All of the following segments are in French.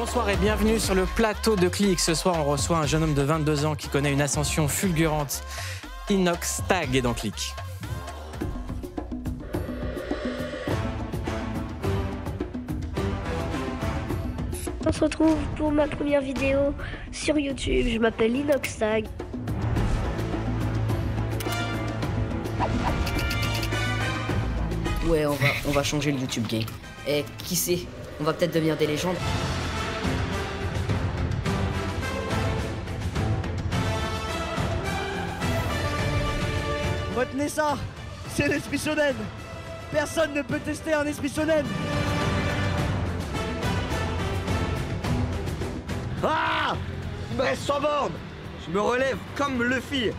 Bonsoir et bienvenue sur le plateau de Clic. Ce soir, on reçoit un jeune homme de 22 ans qui connaît une ascension fulgurante. Inox Tag est dans Clic. On se retrouve pour ma première vidéo sur YouTube. Je m'appelle Inox Tag. Ouais, on va, changer le YouTube game. Et eh, qui sait, on va peut-être devenir des légendes. ça, c'est l'esprit Personne ne peut tester un esprit shonen. Ah reste sans borne Je me relève comme Luffy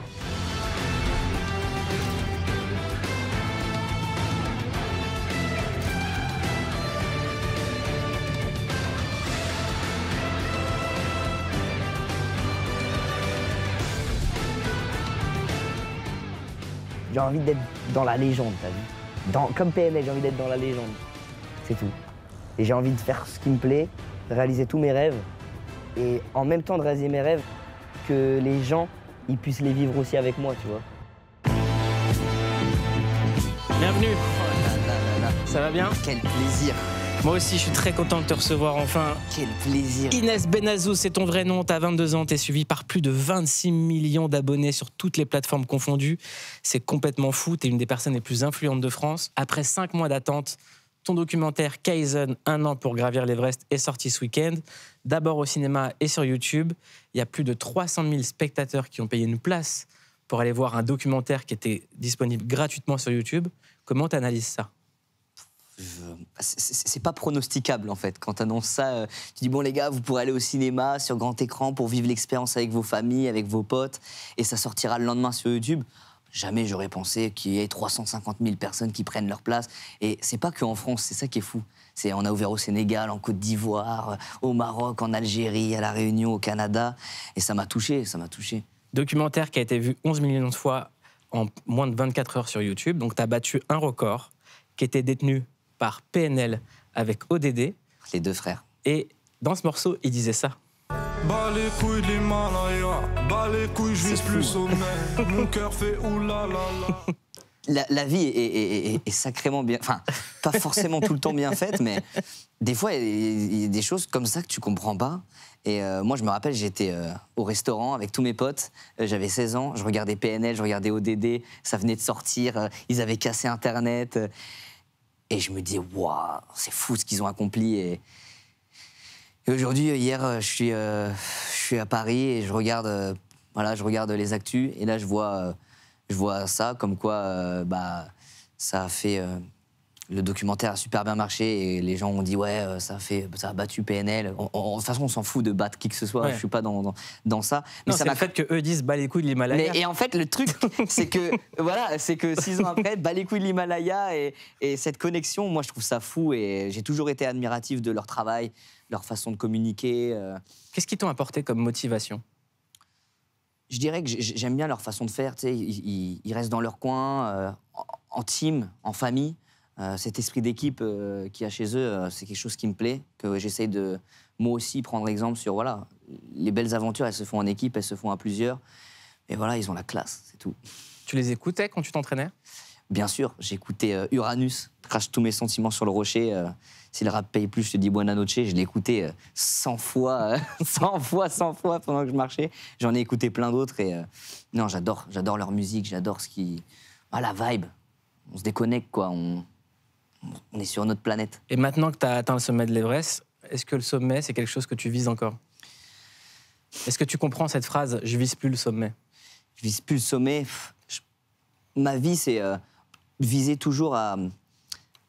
J'ai envie d'être dans la légende, t'as vu Comme PNL, j'ai envie d'être dans la légende. C'est tout. Et j'ai envie de faire ce qui me plaît, réaliser tous mes rêves, et en même temps de réaliser mes rêves, que les gens, ils puissent les vivre aussi avec moi, tu vois. Bienvenue. Oh Ça va bien Quel plaisir. Moi aussi, je suis très content de te recevoir enfin. Quel plaisir. Inès Benazou, c'est ton vrai nom. as 22 ans, t'es suivi par plus de 26 millions d'abonnés sur toutes les plateformes confondues. C'est complètement fou. T'es une des personnes les plus influentes de France. Après 5 mois d'attente, ton documentaire Kaizen, un an pour gravir l'Everest, est sorti ce week-end. D'abord au cinéma et sur YouTube. Il y a plus de 300 000 spectateurs qui ont payé une place pour aller voir un documentaire qui était disponible gratuitement sur YouTube. Comment tu analyses ça euh, c'est pas pronosticable en fait. Quand tu annonces ça, euh, tu dis bon les gars, vous pourrez aller au cinéma sur grand écran pour vivre l'expérience avec vos familles, avec vos potes, et ça sortira le lendemain sur YouTube. Jamais j'aurais pensé qu'il y ait 350 000 personnes qui prennent leur place. Et c'est pas qu'en France, c'est ça qui est fou. C'est on a ouvert au Sénégal, en Côte d'Ivoire, euh, au Maroc, en Algérie, à la Réunion, au Canada, et ça m'a touché, ça m'a touché. Documentaire qui a été vu 11 millions de fois en moins de 24 heures sur YouTube, donc tu as battu un record qui était détenu par PNL avec ODD. Les deux frères. Et dans ce morceau, il disait ça. les couilles de l'Himalaya, les couilles, je plus mon cœur fait La, la vie est, sacrément bien, enfin, pas forcément tout le temps bien faite, mais des fois, il y, a des choses comme ça que tu comprends pas. Et euh, moi, je me rappelle, j'étais euh, au restaurant avec tous mes potes, euh, j'avais 16 ans, je regardais PNL, je regardais ODD, ça venait de sortir, ils avaient cassé Internet. Et je me dis, waouh, c'est fou ce qu'ils ont accompli. Et, aujourd'hui, hier, euh, je suis, euh, je suis à Paris et je regarde, euh, voilà, je regarde les actus. Et là, je vois, je vois ça, comme quoi bah, ça a fait le documentaire a super bien marché et les gens ont dit ouais euh, ça fait ça a battu PNL. de toute façon on s'en fout de battre qui que ce soit. je Je suis pas dans, dans, ça. Mais le ça fait que eux disent bat les de l'Himalaya. Et en fait le truc c'est que voilà c'est que six ans après bat de l'Himalaya et, et, cette connexion moi je trouve ça fou et j'ai toujours été admiratif de leur travail, leur façon de communiquer. Euh. Qu'est-ce qu'ils t'ont apporté comme motivation je dirais que j'aime bien leur façon de faire. Tu sais, ils, restent dans leur coin, euh, en team, en famille. Euh, cet esprit d'équipe euh, qu'il y a chez eux, euh, c'est quelque chose qui me plaît, que j'essaye de moi aussi prendre exemple sur, voilà, les belles aventures, elles se font en équipe, elles se font à plusieurs. Et voilà, ils ont la classe, c'est tout. Tu les écoutais quand tu t'entraînais Bien sûr, j'écoutais Uranus, crache tous mes sentiments sur le rocher. si le rap paye plus, je te dis buona noche. Je l'écoutais 100 fois, 100 fois, 100 fois pendant que je marchais. J'en ai écouté plein d'autres et non, j'adore, j'adore leur musique, j'adore ce qui, ah, la vibe. On se déconnecte quoi. On, on est sur notre planète. Et maintenant que tu as atteint le sommet de l'Everest, est-ce que le sommet, c'est quelque chose que tu vises encore Est-ce que tu comprends cette phrase Je vise plus le sommet Je vise plus le sommet. Ma vie, c'est euh, viser toujours à,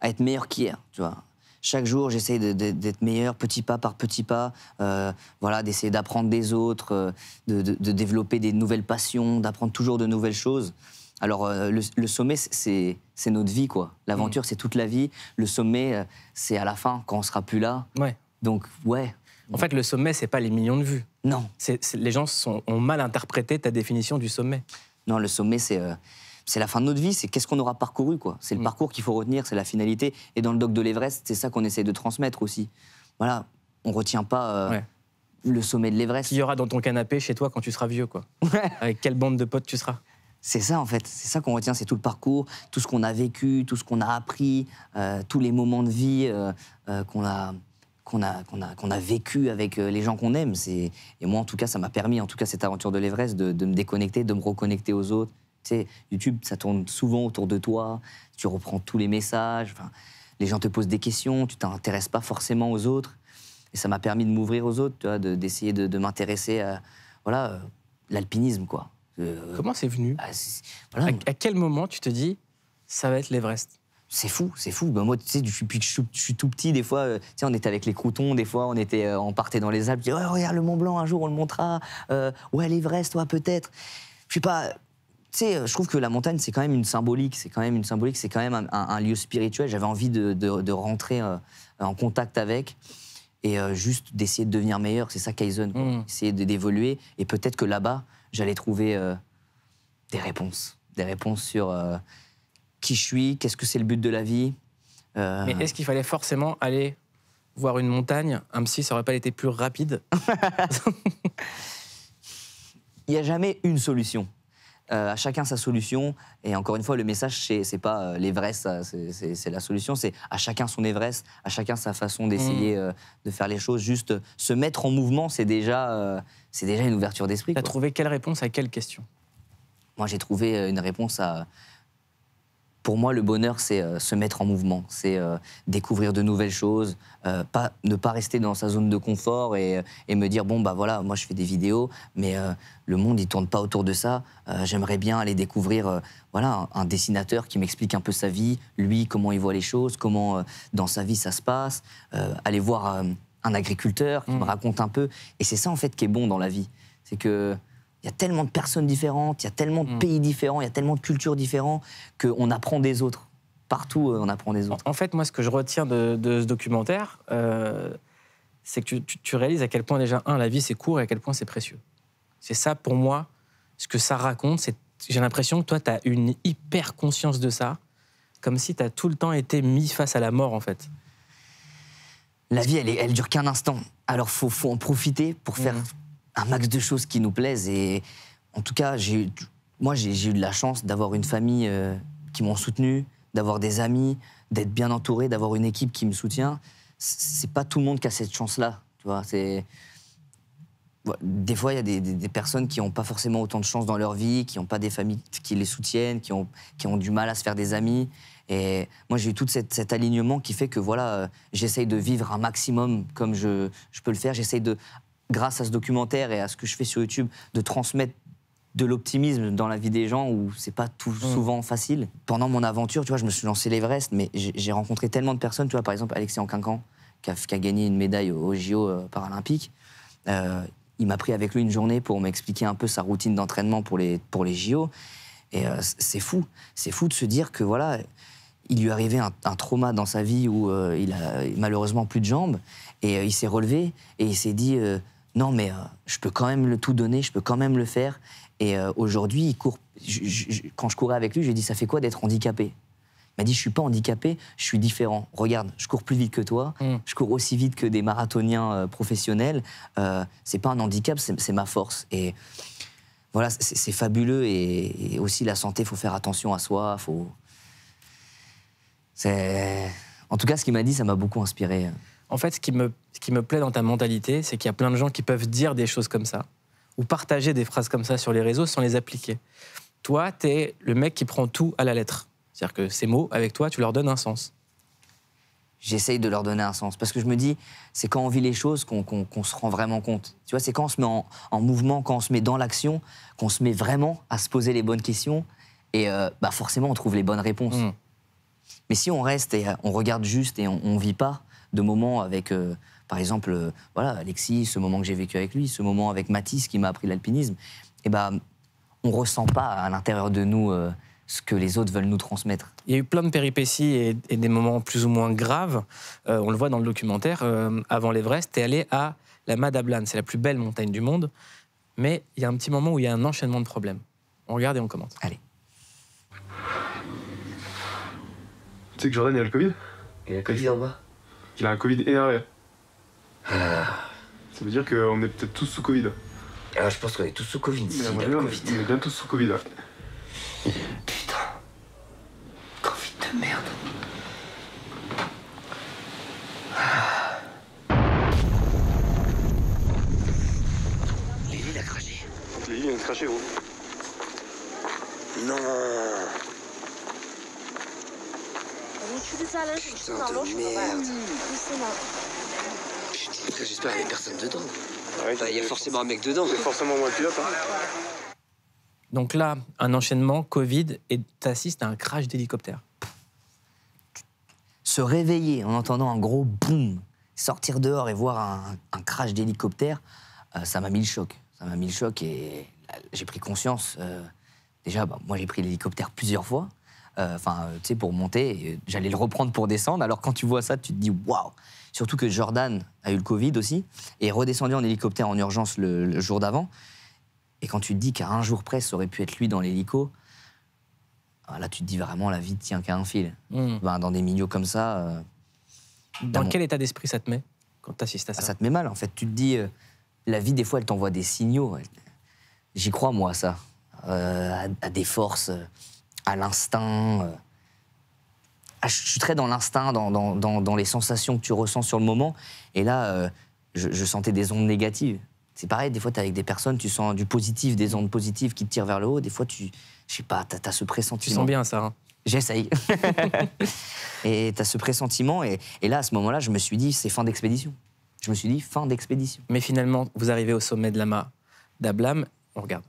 être meilleur qu'hier, tu vois chaque jour, j'essaie d'être meilleur, petit pas par petit pas, euh, voilà, d'essayer d'apprendre des autres, euh, de, de, développer des nouvelles passions, d'apprendre toujours de nouvelles choses. Alors, euh, le, sommet, c'est notre vie, quoi. L'aventure, mm. c'est toute la vie. Le sommet, euh, c'est à la fin, quand on sera plus là. Ouais. Donc, ouais. En fait, le sommet, c'est pas les millions de vues. Non. les gens ont mal interprété ta définition du sommet. Non, le sommet, euh, c'est la fin de notre vie. C'est qu'est-ce qu'on aura parcouru, quoi. C'est le mm. parcours qu'il faut retenir, c'est la finalité. Et dans le doc de l'Everest, c'est ça qu'on essaie de transmettre aussi. Voilà, on retient pas. le sommet de l'Everest. il y aura dans ton canapé chez toi quand tu seras vieux, quoi. Avec quelle bande de potes tu seras c'est ça en fait, c'est ça qu'on retient, c'est tout le parcours, tout ce qu'on a vécu, tout ce qu'on a appris, euh, tous les moments de vie euh, euh, qu'on a qu'on qu'on a, vécu avec les gens qu'on aime. et moi, en tout cas, ça m'a permis, en tout cas, cette aventure de l'Everest, de, me déconnecter, de me reconnecter aux autres. Tu sais, YouTube, ça tourne souvent autour de toi, tu reprends tous les messages, les gens te posent des questions, tu t'intéresses pas forcément aux autres. Et ça m'a permis de m'ouvrir aux autres, d'essayer de, de m'intéresser à voilà, l'alpinisme, quoi. Euh, Comment c'est venu ah, à, quel moment tu te dis ça va être l'Everest c'est fou, c'est fou. Ben moi, tu sais, depuis que je, suis tout petit, des fois, euh, tu sais, on était avec les croutons, des fois, on était, euh, on partait dans les Alpes. Je oh, regarde le Mont Blanc, un jour on le montera. ouais, l'Everest, toi, peut-être. Je sais pas. Tu sais, je trouve que la montagne, c'est quand même une symbolique. C'est quand même une symbolique. C'est quand même un, lieu spirituel. J'avais envie de, rentrer en contact avec et juste d'essayer de devenir meilleur. C'est ça, Kaizen. Mmh. Essayer d'évoluer. Et peut-être que là-bas, j'allais trouver euh, des réponses. Des réponses sur euh, qui je suis, qu'est-ce que c'est le but de la vie. Euh. Mais est-ce qu'il fallait forcément aller voir une montagne Un psy, ça aurait pas été plus rapide Il n'y a jamais une solution. Euh, à chacun sa solution. Et encore une fois, le message, c'est pas euh, l'Everest, c'est la solution, c'est à chacun son Everest, à chacun sa façon d'essayer mmh. euh, de faire les choses. Juste se mettre en mouvement, c'est déjà, c'est déjà une ouverture d'esprit. Tu as trouvé quelle réponse à quelle question Moi, j'ai trouvé une réponse à pour moi, le bonheur, c'est euh, se mettre en mouvement, c'est euh, découvrir de nouvelles choses, euh, ne pas rester dans sa zone de confort et, me dire bon, bah voilà, moi je fais des vidéos, mais le monde il tourne pas autour de ça. J'aimerais bien aller découvrir voilà, un, dessinateur qui m'explique un peu sa vie, lui, comment il voit les choses, comment dans sa vie ça se passe, aller voir un agriculteur qui mmh. me raconte un peu. Et c'est ça en fait qui est bon dans la vie. C'est que il y a tellement de personnes différentes, il y a tellement de mm. pays différents, il y a tellement de cultures différentes qu'on apprend des autres. Partout, euh, on apprend des autres. En, fait, moi, ce que je retiens de, ce documentaire, euh, c'est que tu, réalises à quel point, déjà, un, la vie, c'est court et à quel point c'est précieux. C'est ça, pour moi, ce que ça raconte. C'est, j'ai l'impression que toi, tu as une hyper conscience de ça, comme si tu as tout le temps été mis face à la mort, en fait. La vie, elle, est, elle dure qu'un instant. Alors, faut, faut en profiter pour faire mm un max de choses qui nous plaisent. Et en tout cas, moi, j'ai eu de la chance d'avoir une famille euh, qui m'ont soutenu, d'avoir des amis, d'être bien entouré, d'avoir une équipe qui me soutient. C'est pas tout le monde qui a cette chance-là, tu vois. C'est des fois, il y a des, des, personnes qui n'ont pas forcément autant de chance dans leur vie, qui n'ont pas des familles qui les soutiennent, qui ont, qui ont du mal à se faire des amis. Et moi, j'ai eu tout cet alignement qui fait que voilà, euh, j'essaye de vivre un maximum comme je, je peux le faire. J'essaye de grâce à ce documentaire et à ce que je fais sur YouTube, de transmettre de l'optimisme dans la vie des gens où c'est pas tout mm. souvent facile. Pendant mon aventure, tu vois, je me suis lancé l'Everest, mais j'ai rencontré tellement de personnes, tu vois, par exemple Alexis Anquincan, qui a, qui a gagné une médaille au, JO euh, paralympiques. Euh, il m'a pris avec lui une journée pour m'expliquer un peu sa routine d'entraînement pour les, pour les JO. Et euh, c'est fou, c'est fou de se dire que voilà, il lui arrivait un, un trauma dans sa vie où il a malheureusement plus de jambes et il s'est relevé et il s'est dit non, mais euh, je peux quand même le tout donner, je peux quand même le faire. Et euh, aujourd'hui, court. quand je courais avec lui, j'ai dit Ça fait quoi d'être handicapé Il m'a dit Je suis pas handicapé, je suis différent. Regarde, je cours plus vite que toi, mm. je cours aussi vite que des marathoniens euh, professionnels. c'est pas un handicap, c'est ma force. Et voilà, c'est fabuleux. Et, aussi, la santé, faut faire attention à soi. Faut... En tout cas, ce qu'il m'a dit, ça m'a beaucoup inspiré. En fait, ce qui me, plaît dans ta mentalité, c'est qu'il y a plein de gens qui peuvent dire des choses comme ça, ou partager des phrases comme ça sur les réseaux sans les appliquer. Toi, tu es le mec qui prend tout à la lettre. C'est-à-dire que ces mots, avec toi, tu leur donnes un sens. J'essaye de leur donner un sens. Parce que je me dis, c'est quand on vit les choses qu'on se rend vraiment compte. Tu vois, c'est quand on se met en, mouvement, quand on se met dans l'action, qu'on se met vraiment à se poser les bonnes questions. Et euh, bah forcément, on trouve les bonnes réponses. Mm. Mais si on reste et euh, on regarde juste et on ne vit pas, de moments avec, euh, par exemple, euh, voilà, Alexis, ce moment que j'ai vécu avec lui, ce moment avec Mathis qui m'a appris l'alpinisme, eh ben, on ressent pas à l'intérieur de nous euh, ce que les autres veulent nous transmettre. Il y a eu plein de péripéties et, des moments plus ou moins graves. on le voit dans le documentaire. avant l'Everest, tu es allé à la Madablan, c'est la plus belle montagne du monde. Mais il y a un petit moment où il y a un enchaînement de problèmes. On regarde et on commence. Allez. Tu sais que Jordan, il y a le Covid Il a Covid en bas qu'il a un Covid énervé. Ah. Ça veut dire qu'on est peut-être tous sous Covid. Ah, je pense qu'on est tous sous Covid. on, est, bien tous sous Covid. Putain. Covid de merde. Lily, il a craché. Lily vient de cracher, gros. Non. Putain de merde. j'espère qu'il n'y a personne dedans. Ah il y a forcément un mec dedans. C'est forcément moins pilote. Hein. Donc là, un enchaînement, Covid, et t'assistes à un crash d'hélicoptère. Se réveiller en entendant un gros boum, sortir dehors et voir un, crash d'hélicoptère, euh, ça m'a mis le choc. Ça m'a mis le choc et euh, j'ai pris conscience. Euh, déjà, bah, moi j'ai pris l'hélicoptère plusieurs fois. Euh, enfin, euh, tu sais, pour monter. Euh, j'allais le reprendre pour descendre. Alors quand tu vois ça, tu te dis waouh. Surtout que Jordan a eu le Covid aussi et redescendu en hélicoptère en urgence le, jour d'avant. Et quand tu te dis qu'à un jour près, ça aurait pu être lui dans l'hélico, ah, là, tu te dis vraiment la vie tient qu'à un fil. Hmm. Ben, dans des milieux comme ça. dans, quel état d'esprit ça te met quand tu assistes à ah, ça Ça te met mal, en fait. Tu te dis, la vie, des fois, elle t'envoie des signaux. J'y crois, moi, à ça. à, des forces à l'instinct. Euh, je suis très dans l'instinct, dans, les sensations que tu ressens sur le moment. Et là, euh, je, sentais des ondes négatives. C'est pareil, des fois, tu es avec des personnes, tu sens du positif, des ondes positives qui te tirent vers le haut. Des fois, tu, je sais pas, tu as, ce pressentiment. Tu sens bien ça. Hein J'essaye. et tu as ce pressentiment. Et, et là, à ce moment-là, je me suis dit, c'est fin d'expédition. Je me suis dit, fin d'expédition. Mais finalement, vous arrivez au sommet de la d'Ablam. On regarde.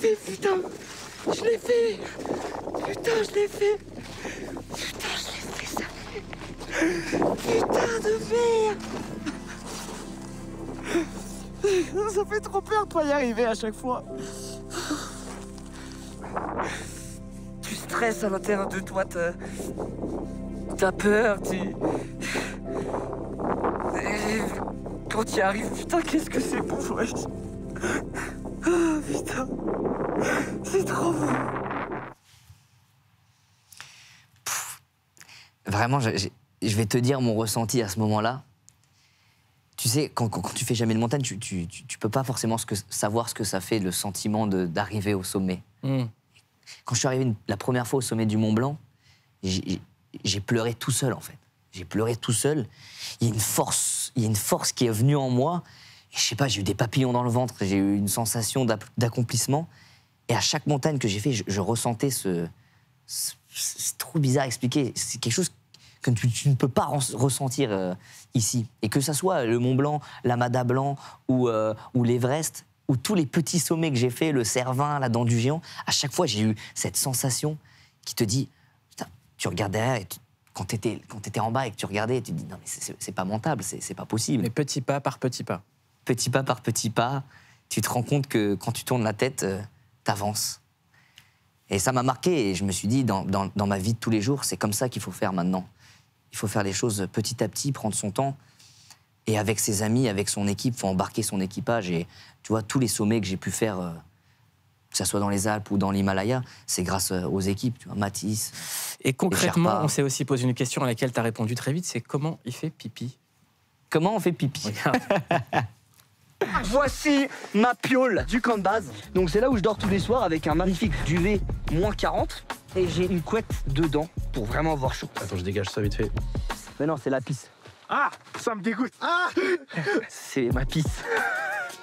fait, putain Je l'ai fait Putain, je l'ai fait Putain, je l'ai fait, ça Putain de merde Ça fait trop peur de pas y arriver à chaque fois Tu stresses à l'intérieur de toi, t'as peur, tu... quand tu arrives, putain, qu'est-ce que c'est bon, Oh putain, c'est trop beau. vraiment, je, vais te dire mon ressenti à ce moment-là. Tu sais, quand, tu fais jamais de montagne, tu, ne peux pas forcément savoir ce que ça fait le sentiment d'arriver au sommet. Hmm. Quand je suis arrivé la première fois au sommet du Mont Blanc, j'ai pleuré tout seul en fait. J'ai pleuré tout seul. Il y une force, il y a une force qui est venue en moi je sais pas, j'ai eu des papillons dans le ventre, j'ai eu une sensation d'accomplissement. Et à chaque montagne que j'ai fait, je, ressentais ce. c'est trop bizarre à expliquer. C'est quelque chose que tu, ne peux pas ressentir euh, ici. Et que ça soit le Mont Blanc, l'Amada Blanc ou, euh, ou l'Everest, ou tous les petits sommets que j'ai fait, le Cervin, la Dent du Géant, à chaque fois j'ai eu cette sensation qui te dit, putain, tu regardes derrière et quand tu étais, en bas et que tu regardais, tu te dis, non mais c'est pas montable, c'est pas possible. Mais petit pas par petit pas petit pas par petit pas, tu te rends compte que quand tu tournes la tête, euh, t'avances. Et ça m'a marqué et je me suis dit, dans, ma vie de tous les jours, c'est comme ça qu'il faut faire maintenant. Il faut faire les choses petit à petit, prendre son temps. Et avec ses amis, avec son équipe, il faut embarquer son équipage. Et tu vois, tous les sommets que j'ai pu faire, euh, que ce soit dans les Alpes ou dans l'Himalaya, c'est grâce euh, aux équipes, tu vois, Matisse. Et concrètement, on s'est aussi posé une question à laquelle tu as répondu très vite, c'est comment il fait pipi Comment on fait pipi Voici ma piole du camp de base. Donc c'est là où je dors tous les soirs avec un magnifique duvet moins 40 et j'ai une couette dedans pour vraiment voir chaud. Attends, je dégage ça vite fait. Mais non, c'est la pisse. Ah, ça me dégoûte. Ah c'est ma pisse.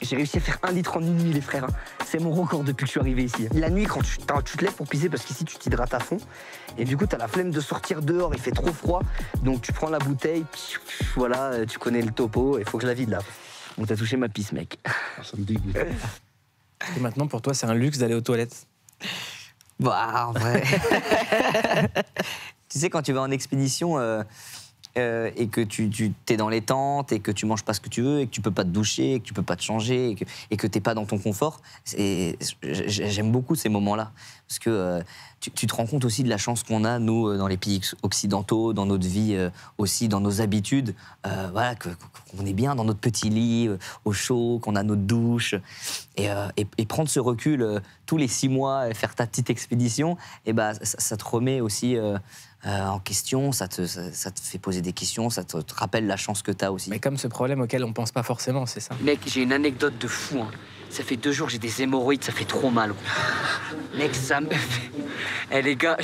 J'ai réussi à faire un litre en une nuit, les frères. Hein. C'est mon record depuis que je suis arrivé ici. La nuit, quand tu, te lèves pour piser, parce qu'ici, tu t'hydrates à fond. Et du coup, t'as la flemme de sortir dehors, il fait trop froid. Donc, tu prends la bouteille, voilà, tu connais le topo, il faut que je la vide là. On t'a touché ma pisse, mec. Ah, ça me dégoûte. Et maintenant, pour toi, c'est un luxe d'aller aux toilettes Bah, en vrai. tu sais, quand tu vas en expédition, euh, euh, et que tu, tu es dans les tentes et que tu manges pas ce que tu veux et que tu peux pas te doucher et que tu peux pas te changer et que tu n'es pas dans ton confort, j'aime beaucoup ces moments-là parce que euh, tu, te rends compte aussi de la chance qu'on a nous euh, dans les pays occidentaux, dans notre vie aussi, dans nos habitudes, voilà qu'on est bien dans notre petit lit au chaud, qu'on a notre douche et, prendre ce recul tous les six mois, et faire ta petite expédition, et eh ben ça, te remet aussi euh, en question, ça te, fait poser des questions, ça te, rappelle la chance que tu as aussi. Mais comme ce problème auquel on pense pas forcément, c'est ça. Mec, j'ai une anecdote de fou. Hein. Ça fait deux jours que j'ai des hémorroïdes, ça fait trop mal. Mec, ça me fait... Eh les gars,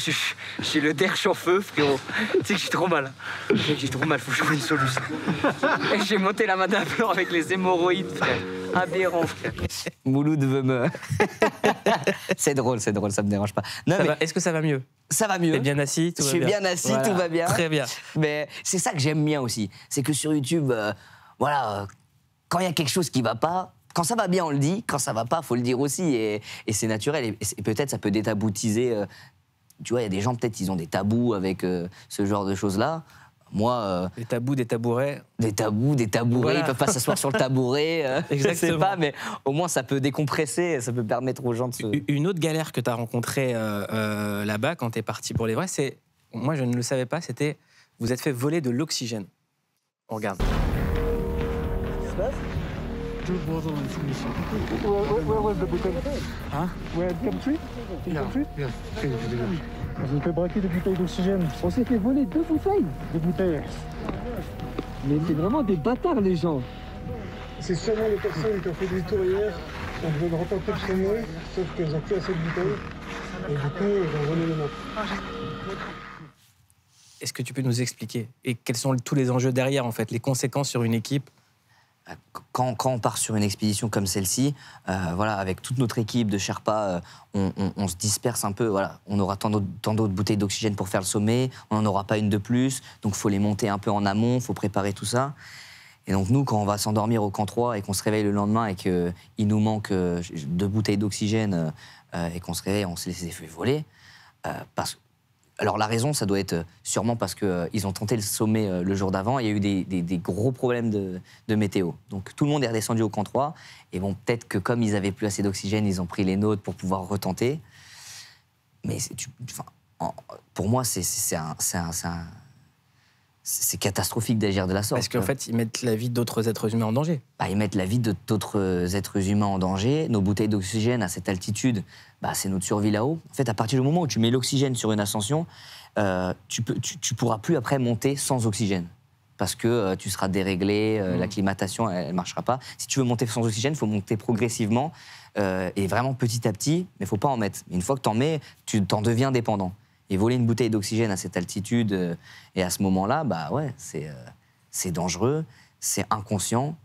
j'ai le derche en feu, frérot. tu sais que j'ai trop mal. Hein. j'ai trop mal, faut que je trouve une solution. j'ai monté la main d'un fleur avec les hémorroïdes, frère. Aberrant, frère. Mouloud veut me... c'est drôle, c'est drôle, ça me dérange pas. Non, mais... Est-ce que ça va mieux ça va mieux. bien assis, tout va bien. Je suis bien assis, tout va bien. Très bien. Mais c'est ça que j'aime bien aussi. C'est que sur YouTube, euh, voilà, euh, quand il y a quelque chose qui va pas, quand ça va bien, on le dit. Quand ça va pas, il faut le dire aussi. Et, c'est naturel. Et, peut-être ça peut détaboutiser. Euh, tu vois, il y a des gens, peut-être, ils ont des tabous avec ce genre de choses-là. Moi. des tabous, des tabourets. Des tabous, des tabourets. Voilà. Ils peuvent pas s'asseoir sur le tabouret. Exactement. Je sais pas, mais au moins ça peut décompresser, ça peut permettre aux gens de se. Une autre galère que tu as rencontrée là-bas quand tu es parti pour les vrais, c'est. Moi, je ne le savais pas, c'était. Vous êtes fait voler de l'oxygène. On regarde. the Yeah s'est fait braquer des bouteilles d'oxygène. On s'est fait voler deux bouteilles Des bouteilles. Mais c'est vraiment des bâtards, les gens. C'est seulement les personnes qui ont fait du tour hier. On veut de rentrer chez moi, sauf qu'elles n'ont plus assez de bouteilles. Et du coup, elles ont volé les mains. Est-ce que tu peux nous expliquer Et quels sont tous les enjeux derrière, en fait, les conséquences sur une équipe euh, quand, on part sur une expédition comme celle-ci, euh, voilà, avec toute notre équipe de Sherpa, euh, on, se disperse un peu. Voilà, on aura tant d'autres bouteilles d'oxygène pour faire le sommet, on n'en aura pas une de plus, donc faut les monter un peu en amont, faut préparer tout ça. Et donc nous, quand on va s'endormir au camp 3 et qu'on se réveille le lendemain et qu'il nous manque deux bouteilles d'oxygène et qu'on se réveille, on s'est les fait voler, parce que alors la raison, ça doit être euh, sûrement parce qu'ils euh, ont tenté le sommet euh, le jour d'avant. Il y a eu des, gros problèmes de, météo. Donc tout le monde est redescendu au camp 3. Et bon, peut-être que comme ils n'avaient plus assez d'oxygène, ils ont pris les nôtres pour pouvoir retenter. Mais pour moi, c'est catastrophique d'agir de la sorte. Parce qu'en fait, ils mettent la vie d'autres êtres humains en danger. Bah, ils mettent la vie d'autres êtres humains en danger. Nos bouteilles d'oxygène à cette altitude, bah, c'est notre survie là-haut. En fait, à partir du moment où tu mets l'oxygène sur une ascension, euh, tu ne pourras plus après monter sans oxygène. Parce que euh, tu seras déréglé, euh, mm. l'acclimatation, elle ne marchera pas. Si tu veux monter sans oxygène, il faut monter progressivement et vraiment petit à petit, mais il faut pas en mettre. Une fois que tu en mets, tu t'en deviens dépendant. Et voler une bouteille d'oxygène à cette altitude et à ce moment-là, bah ouais, c'est dangereux, c'est inconscient,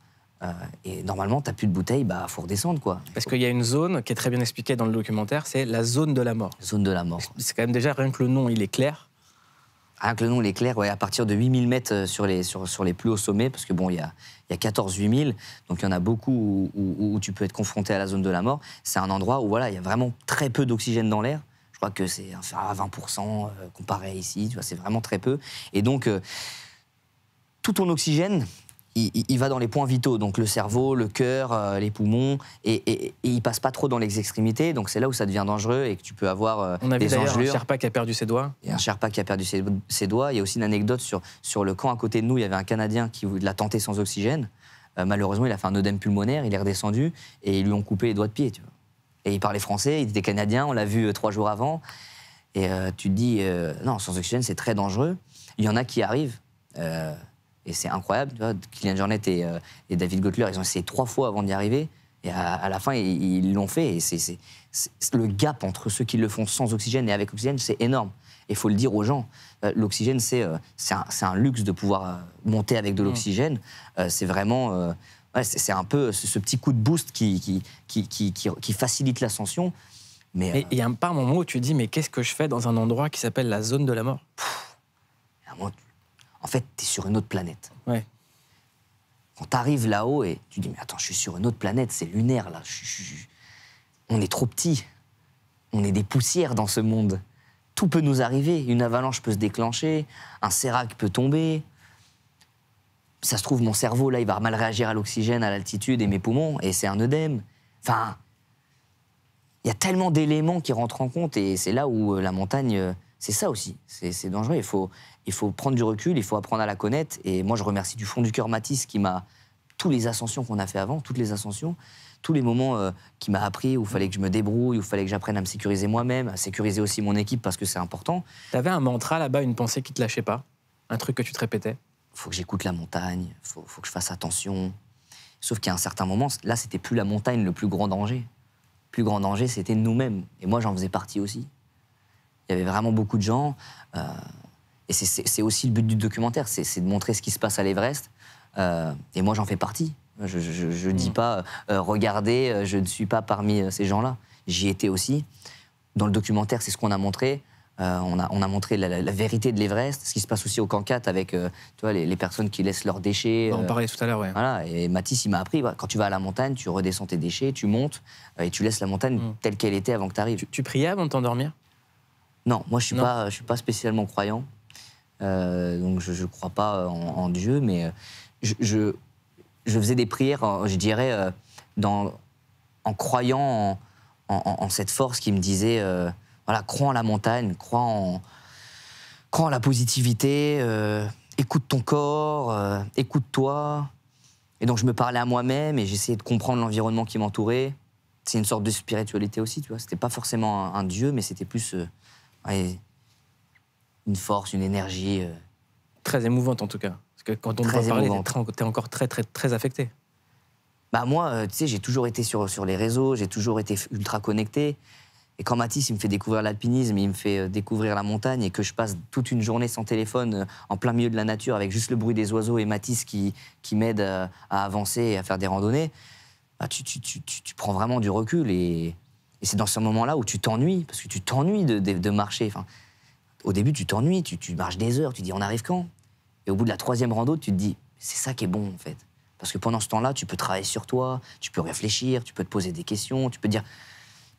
euh, et normalement, t'as plus de bouteille, bah faut redescendre quoi. Parce qu'il y a une zone qui est très bien expliquée dans le documentaire, c'est la zone de la mort. Zone de la mort. C'est quand même déjà rien que le nom, il est clair. Rien que le nom, il est clair. Ouais, à partir de 8000 mètres euh, sur les, sur, sur les plus hauts sommets, parce que bon, il y a, y a 14 8000, donc il y en a beaucoup où, tu peux être confronté à la zone de la mort. C'est un endroit où voilà, il y a vraiment très peu d'oxygène dans l'air. Je crois que c'est à 20% euh, comparé à ici, tu vois, c'est vraiment très peu. Et donc, tout ton oxygène, il, va dans les points vitaux, donc le cerveau, le cœur, euh, les poumons, et, il passe pas trop dans les extrémités, donc c'est là où ça devient dangereux et que tu peux avoir euh, On a des vu un Sherpa qui a perdu ses doigts. Il y a un Sherpa qui a perdu ses, doigts. Il y a aussi une anecdote sur, sur le camp à côté de nous, il y avait un Canadien qui l'a tenté sans oxygène. Euh, malheureusement, il a fait un œdème pulmonaire, il est redescendu et ils lui ont coupé les doigts de pied. Tu vois. Et il parlait français, il était canadien, on l'a vu trois jours avant. Et tu te dis, non, sans oxygène, c'est très dangereux. Il y en a qui arrivent. Et c'est incroyable, tu vois, Kylian Jornet et, euh, David Gottler, ils ont essayé trois fois avant d'y arriver. Et à, la fin, ils l'ont fait. Et c'est le gap entre ceux qui le font sans oxygène et avec oxygène, c'est énorme. Et il faut le dire aux gens. Euh, l'oxygène, euh, c'est un, luxe de pouvoir monter avec de mm. l'oxygène. c'est vraiment. c'est un peu ce, petit coup de boost qui, qui, facilite l'ascension. Mais, il y a un par moment où tu dis Mais qu'est-ce que je fais dans un endroit qui s'appelle la zone de la mort en fait, tu es sur une autre planète. Quand tu arrives là-haut et tu dis, mais attends, je suis sur une autre planète, c'est lunaire là. On est trop petit. On est des poussières dans ce monde. Tout peut nous arriver. Une avalanche peut se déclencher, un sérac peut tomber. Ça se trouve, mon cerveau, là, il va mal réagir à l'oxygène, à l'altitude et mes poumons, et c'est un œdème. Enfin, il y a tellement d'éléments qui rentrent en compte, et c'est là où euh, la montagne euh, c'est ça aussi, c'est dangereux. Il faut, prendre du recul, il faut apprendre à la connaître. Et moi, je remercie du fond du cœur Mathis qui m'a. Tous les ascensions qu'on a fait avant, toutes les ascensions, tous les moments euh, qui m'a appris où il fallait que je me débrouille, où il fallait que j'apprenne à me sécuriser moi-même, à sécuriser aussi mon équipe parce que c'est important. T'avais un mantra là-bas, une pensée qui te lâchait pas Un truc que tu te répétais Faut que j'écoute la montagne, faut, faut que je fasse attention. Sauf qu'à un certain moment, là, c'était plus la montagne le plus grand danger. Le plus grand danger, c'était nous-mêmes. Et moi, j'en faisais partie aussi. Il y avait vraiment beaucoup de gens. Euh, et c'est aussi le but du documentaire, c'est de montrer ce qui se passe à l'Everest. Euh, et moi, j'en fais partie. Je ne dis mm. pas, euh, regardez, je ne suis pas parmi ces gens-là. J'y étais aussi. Dans le documentaire, c'est ce qu'on a montré. on, a, on, a, montré la, vérité de l'Everest, ce qui se passe aussi au Cancat avec tu vois, les, personnes qui laissent leurs déchets. on parlait tout à l'heure, oui. Voilà, et Mathis, il m'a appris, quand tu vas à la montagne, tu redescends tes déchets, tu montes et tu laisses la montagne mm. telle qu'elle était avant que tu arrives. Tu, tu priais avant de t'endormir non, moi je suis pas, je suis pas spécialement croyant, euh, donc je ne crois pas en, Dieu, mais euh, je, je, faisais des prières, euh, je dirais, dans, en croyant en, cette force qui me disait, voilà, crois en la montagne, crois en, crois en la positivité, écoute ton corps, écoute-toi. Et donc je me parlais à moi-même et j'essayais de comprendre l'environnement qui m'entourait. C'est une sorte de spiritualité aussi, tu vois. C'était pas forcément un dieu, mais c'était plus une force, une énergie. Euh. Très émouvante en tout cas. Parce que quand on te parle, t'es encore très, très, très affecté. Bah moi, euh, tu sais, j'ai toujours été sur, les réseaux, j'ai toujours été ultra connecté. Et quand Mathis, il me fait découvrir l'alpinisme, il me fait euh, découvrir la montagne et que je passe toute une journée sans téléphone, en plein milieu de la nature, avec juste le bruit des oiseaux et Mathis qui, m'aide à avancer et à faire des randonnées, bah, tu, tu, tu prends vraiment du recul. Et et c'est dans ce moment-là où tu t'ennuies, parce que tu t'ennuies de, marcher. Enfin, au début, tu t'ennuies, tu, marches des heures, tu dis on arrive quand Et au bout de la troisième rando, tu te dis c'est ça qui est bon en fait. Parce que pendant ce temps-là, tu peux travailler sur toi, tu peux réfléchir, tu peux te poser des questions, tu peux dire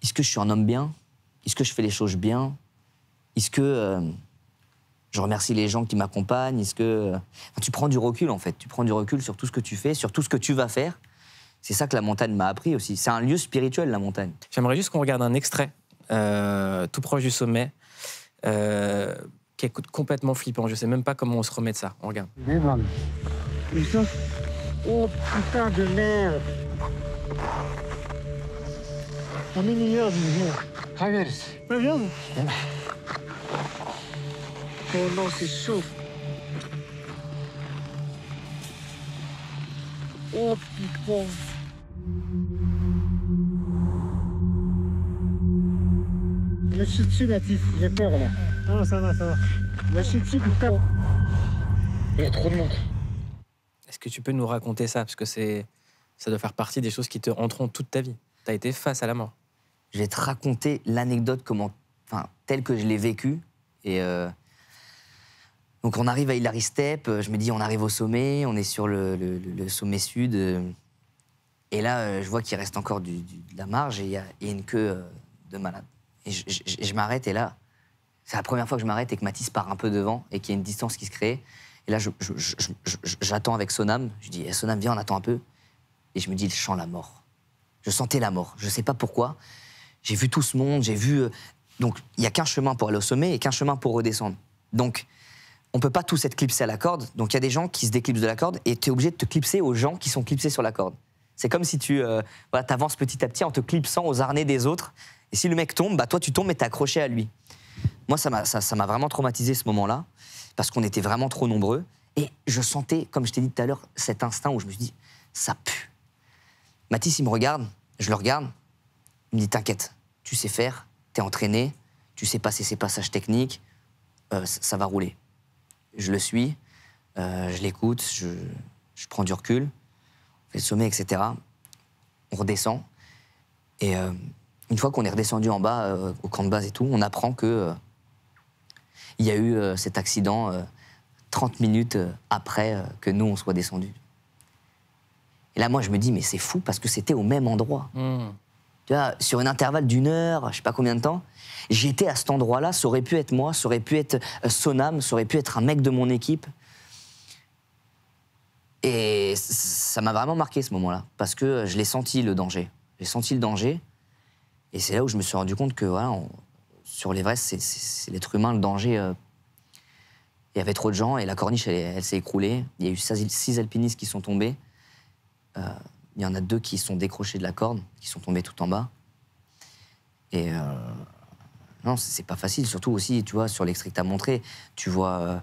est-ce que je suis un homme bien Est-ce que je fais les choses bien Est-ce que euh, je remercie les gens qui m'accompagnent Est-ce que. Euh, tu prends du recul en fait, tu prends du recul sur tout ce que tu fais, sur tout ce que tu vas faire. C'est ça que la montagne m'a appris aussi. C'est un lieu spirituel, la montagne. J'aimerais juste qu'on regarde un extrait, euh, tout proche du sommet, euh, qui est complètement flippant. Je sais même pas comment on se remet de ça. On regarde. Oh putain de merde La heure du jour, traverse. Eh ben. Oh non, c'est chaud Oh putain me suis dessus, Mathis. j'ai peur là. Non, ah, ça va, ça va. Me suis dessus, putain. Il y a trop de monde. Est-ce que tu peux nous raconter ça Parce que c'est, ça doit faire partie des choses qui te rentreront toute ta vie. Tu as été face à la mort. Je vais te raconter l'anecdote comment, enfin, telle que je l'ai vécue. Et euh, donc on arrive à Hilary euh, je me dis on arrive au sommet, on est sur le, sommet sud. Euh, et là, je vois qu'il reste encore du, de la marge et il y, a une queue de malade. Et je, m'arrête et là, c'est la première fois que je m'arrête et que Matisse part un peu devant et qu'il y a une distance qui se crée. Et là, j'attends avec Sonam. Je dis, eh, Sonam, viens, on attend un peu. Et je me dis, je sens la mort. Je sentais la mort. Je ne sais pas pourquoi. J'ai vu tout ce monde, j'ai vu. Euh, donc, il n'y a qu'un chemin pour aller au sommet et qu'un chemin pour redescendre. Donc, on ne peut pas tous être clipsés à la corde. Donc, il y a des gens qui se déclipsent de la corde et tu es obligé de te clipser aux gens qui sont clipsés sur la corde. C'est comme si tu euh, avances petit à petit en te clipsant aux harnais des autres et si le mec tombe, bah toi tu tombes mais t'es accroché à lui. Moi, ça m'a ça, ça vraiment traumatisé ce moment-là, parce qu'on était vraiment trop nombreux. Et je sentais, comme je t'ai dit tout à l'heure, cet instinct où je me suis dit, ça pue. Mathis, il me regarde, je le regarde, il me dit, t'inquiète, tu sais faire, t'es entraîné, tu sais passer ces passages techniques, euh, ça va rouler. Je le suis, euh, je l'écoute, je, je, prends du recul, on fait le sommet, etc. On redescend. Et euh, une fois qu'on est redescendu en bas, euh, au camp de base et tout, on apprend que euh, il y a eu euh, cet accident 30 minutes après que nous, on soit descendus. Et là, moi, je me dis, mais c'est fou parce que c'était au même endroit. Hmm. Tu vois, sur un intervalle d'une heure, je sais pas combien de temps, j'étais à cet endroit-là, ça aurait pu être moi, ça aurait pu être Sonam, ça aurait pu être un mec de mon équipe. Et ça m'a vraiment marqué ce moment-là, parce que je l'ai senti le danger. J'ai senti le danger. Et c'est là où je me suis rendu compte que voilà, sur l'Everest, c'est l'être humain, le danger. Euh. il y avait trop de gens et la corniche, elle, s'est écroulée. Il y a eu six alpinistes qui sont tombés. Euh, il y en a deux qui sont décrochés de la corde, qui sont tombés tout en bas. Et euh, non, c'est pas facile. Surtout aussi, tu vois, sur l'extrait que tu montré, tu vois,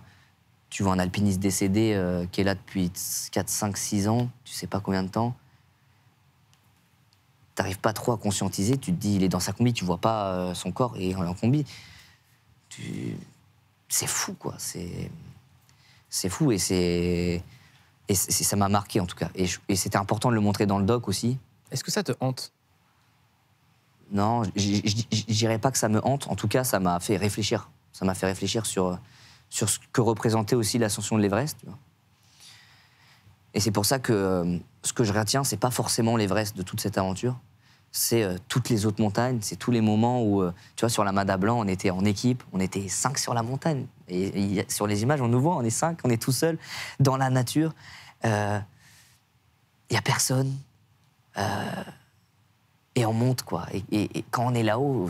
tu vois un alpiniste décédé qui est là depuis 4, 5, 6 ans, tu sais pas combien de temps t'arrives pas trop à conscientiser, tu te dis il est dans sa combi, tu vois pas euh, son corps et en combi. C'est fou, quoi. C'est, c'est fou et c'est. Et ça m'a marqué en tout cas. Et, c'était important de le montrer dans le doc aussi. Est-ce que ça te hante Non, je dirais pas que ça me hante. En tout cas, ça m'a fait réfléchir. Ça m'a fait réfléchir sur, sur ce que représentait aussi l'ascension de l'Everest. Tu vois. Et c'est pour ça que euh, ce que je retiens, c'est pas forcément l'Everest de toute cette aventure. C'est euh, toutes les autres montagnes, c'est tous les moments où, euh, tu vois, sur la Mada Blanc, on était en équipe, on était cinq sur la montagne. Et, sur les images, on nous voit, on est cinq, on est tout seul dans la nature. Il n'y a personne. et on monte, quoi. Et, et quand on est là-haut,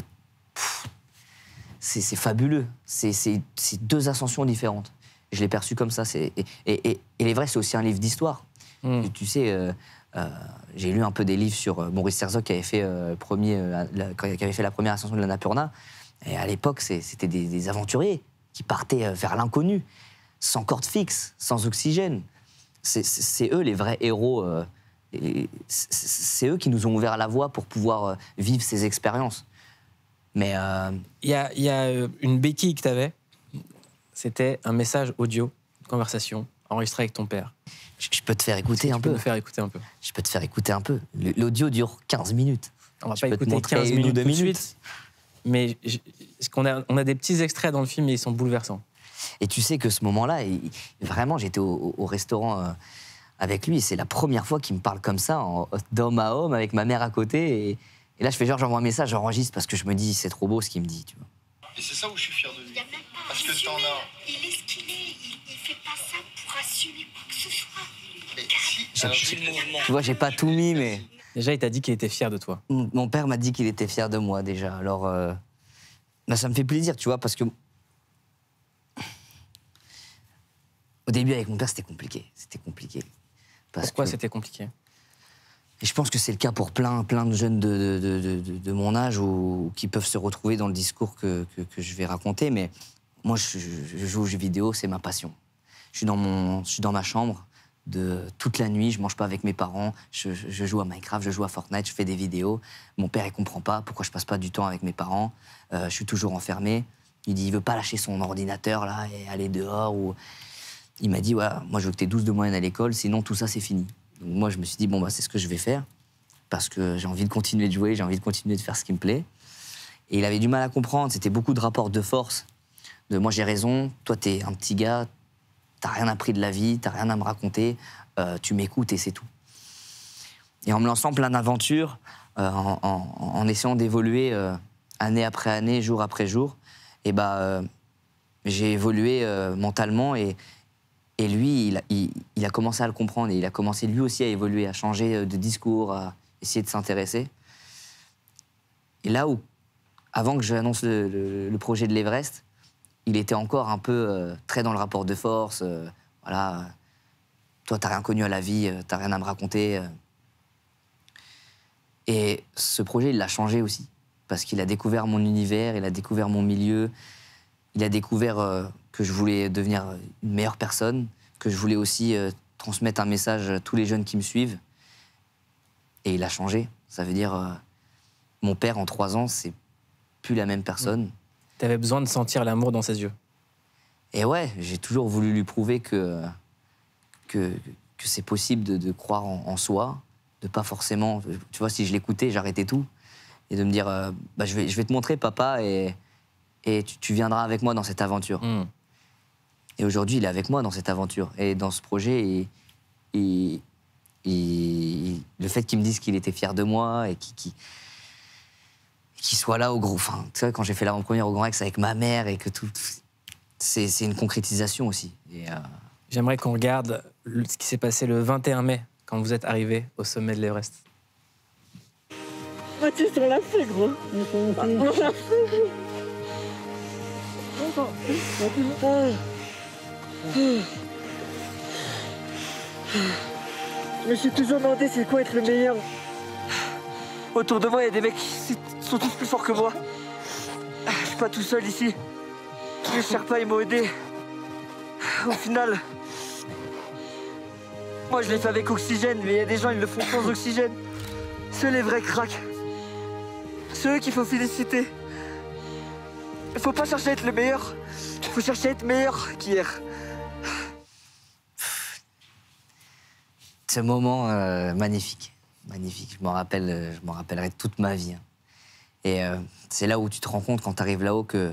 c'est fabuleux. C'est deux ascensions différentes je l'ai perçu comme ça. Et, et, et, les vrais, c'est aussi un livre d'histoire. Hmm. Tu, sais, euh, euh, j'ai lu un peu des livres sur euh, Maurice Herzog qui avait fait, premier, la, qui avait fait la première ascension de l'Annapurna. Et à l'époque, c'était des, aventuriers qui partaient vers l'inconnu, sans corde fixe, sans oxygène. C'est eux les vrais héros. c'est eux qui nous ont ouvert la voie pour pouvoir vivre ces expériences. Mais. Il y, a, y a une béquille que tu avais c'était un message audio, une conversation enregistrée avec ton père. Je, peux te faire écouter un peu. Je peux te faire écouter un peu. Je peux te faire écouter un peu. L'audio dure 15 minutes. On va pas écouter 15 minutes, ou minutes. Suite, mais ce on, a, on a des petits extraits dans le film et ils sont bouleversants. Et tu sais que ce moment-là, vraiment, j'étais au, restaurant euh, avec lui et c'est la première fois qu'il me parle comme ça, d'homme à homme, avec ma mère à côté. Et, là, je fais genre, j'envoie un message, j'enregistre parce que je me dis, c'est trop beau ce qu'il me dit. Et c'est ça où je suis fier de lui. Parce que t'en as. Il est ce qu'il est, il fait pas ça pour assumer quoi que ce soit. Mais si, tu vois, j'ai pas tout mis, mais. Déjà, il t'a dit qu'il était fier de toi. Mon père m'a dit qu'il était fier de moi déjà. Alors, euh, bah, ça me fait plaisir, tu vois, parce que au début avec mon père, c'était compliqué. C'était compliqué. Parce Pourquoi c'était compliqué Et je pense que c'est le cas pour plein, plein de jeunes de, de, de, mon âge ou, qui peuvent se retrouver dans le discours que, que, que je vais raconter, mais moi, je, joue aux jeux vidéo, c'est ma passion. Je suis, dans mon, je suis dans ma chambre de toute la nuit, je mange pas avec mes parents, je, joue à Minecraft, je joue à Fortnite, je fais des vidéos. Mon père, il comprend pas pourquoi je passe pas du temps avec mes parents. Euh, je suis toujours enfermé. Il dit, il veut pas lâcher son ordinateur là et aller dehors. Il m'a dit, moi je veux que tu 12 de moyenne à l'école, sinon tout ça c'est fini. moi je me suis dit, bon bah c'est ce que je vais faire, parce que j'ai envie de continuer de jouer, j'ai envie de continuer de faire ce qui me plaît. Et il avait du mal à comprendre, c'était beaucoup de rapports de force de moi j'ai raison, toi t'es un petit gars, t'as rien appris de la vie, t'as rien à me raconter, euh, tu m'écoutes et c'est tout. Et en me lançant plein d'aventures, euh, en, essayant d'évoluer euh, année après année, jour après jour, et eh bah, ben, j'ai évolué mentalement et, et lui, il, a commencé à le comprendre et il a commencé lui aussi à évoluer, à changer de discours, à essayer de s'intéresser. Et là où, avant que je annonce le projet de l'Everest, il était encore un peu euh, très dans le rapport de force. Euh, voilà, toi, t'as rien connu à la vie, euh, t'as rien à me raconter. Et ce projet, il l'a changé aussi. Parce qu'il a découvert mon univers, il a découvert mon milieu, il a découvert que je voulais devenir une meilleure personne, que je voulais aussi transmettre un message à tous les jeunes qui me suivent. Et il a changé. Ça veut dire, mon père en trois ans, c'est plus la même personne. Mmh avais besoin de sentir l'amour dans ses yeux. Et ouais, j'ai toujours voulu lui prouver que, que, c'est possible de, croire en, soi, de pas forcément. Tu vois, si je l'écoutais, j'arrêtais tout. Et de me dire, euh, bah, je, vais, je vais te montrer, papa, et, et tu, viendras avec moi dans cette aventure. Hmm. Et aujourd'hui, il est avec moi dans cette aventure. Et dans ce projet, et et le fait qu'il me dise qu'il était fier de moi et qu'il qu'il soit là au gros. Enfin, quand j'ai fait la première au Grand Rex avec ma mère et que tout. C'est une concrétisation aussi. Euh, J'aimerais qu'on regarde ce qui s'est passé le 21 mai quand vous êtes arrivé au sommet de l'Everest. Ah, Je me suis toujours demandé c'est quoi être le meilleur. Autour de moi, il y a des mecs qui sont tous plus forts que moi. Ah, je suis pas tout seul ici. Tous les Sherpas, ils m'ont aidé. Au final, moi je l'ai fait avec oxygène, mais il y a des gens, ils le font sans oxygène. Ceux les vrais cracks. Ceux qu'il faut féliciter. Il Faut pas chercher à être le meilleur, Il faut chercher à être meilleur qu'hier. Ce moment euh, magnifique magnifique. Je m'en rappelle, euh, je m'en rappellerai toute ma vie. Hein. Et euh, c'est là où tu te rends compte quand tu arrives là-haut que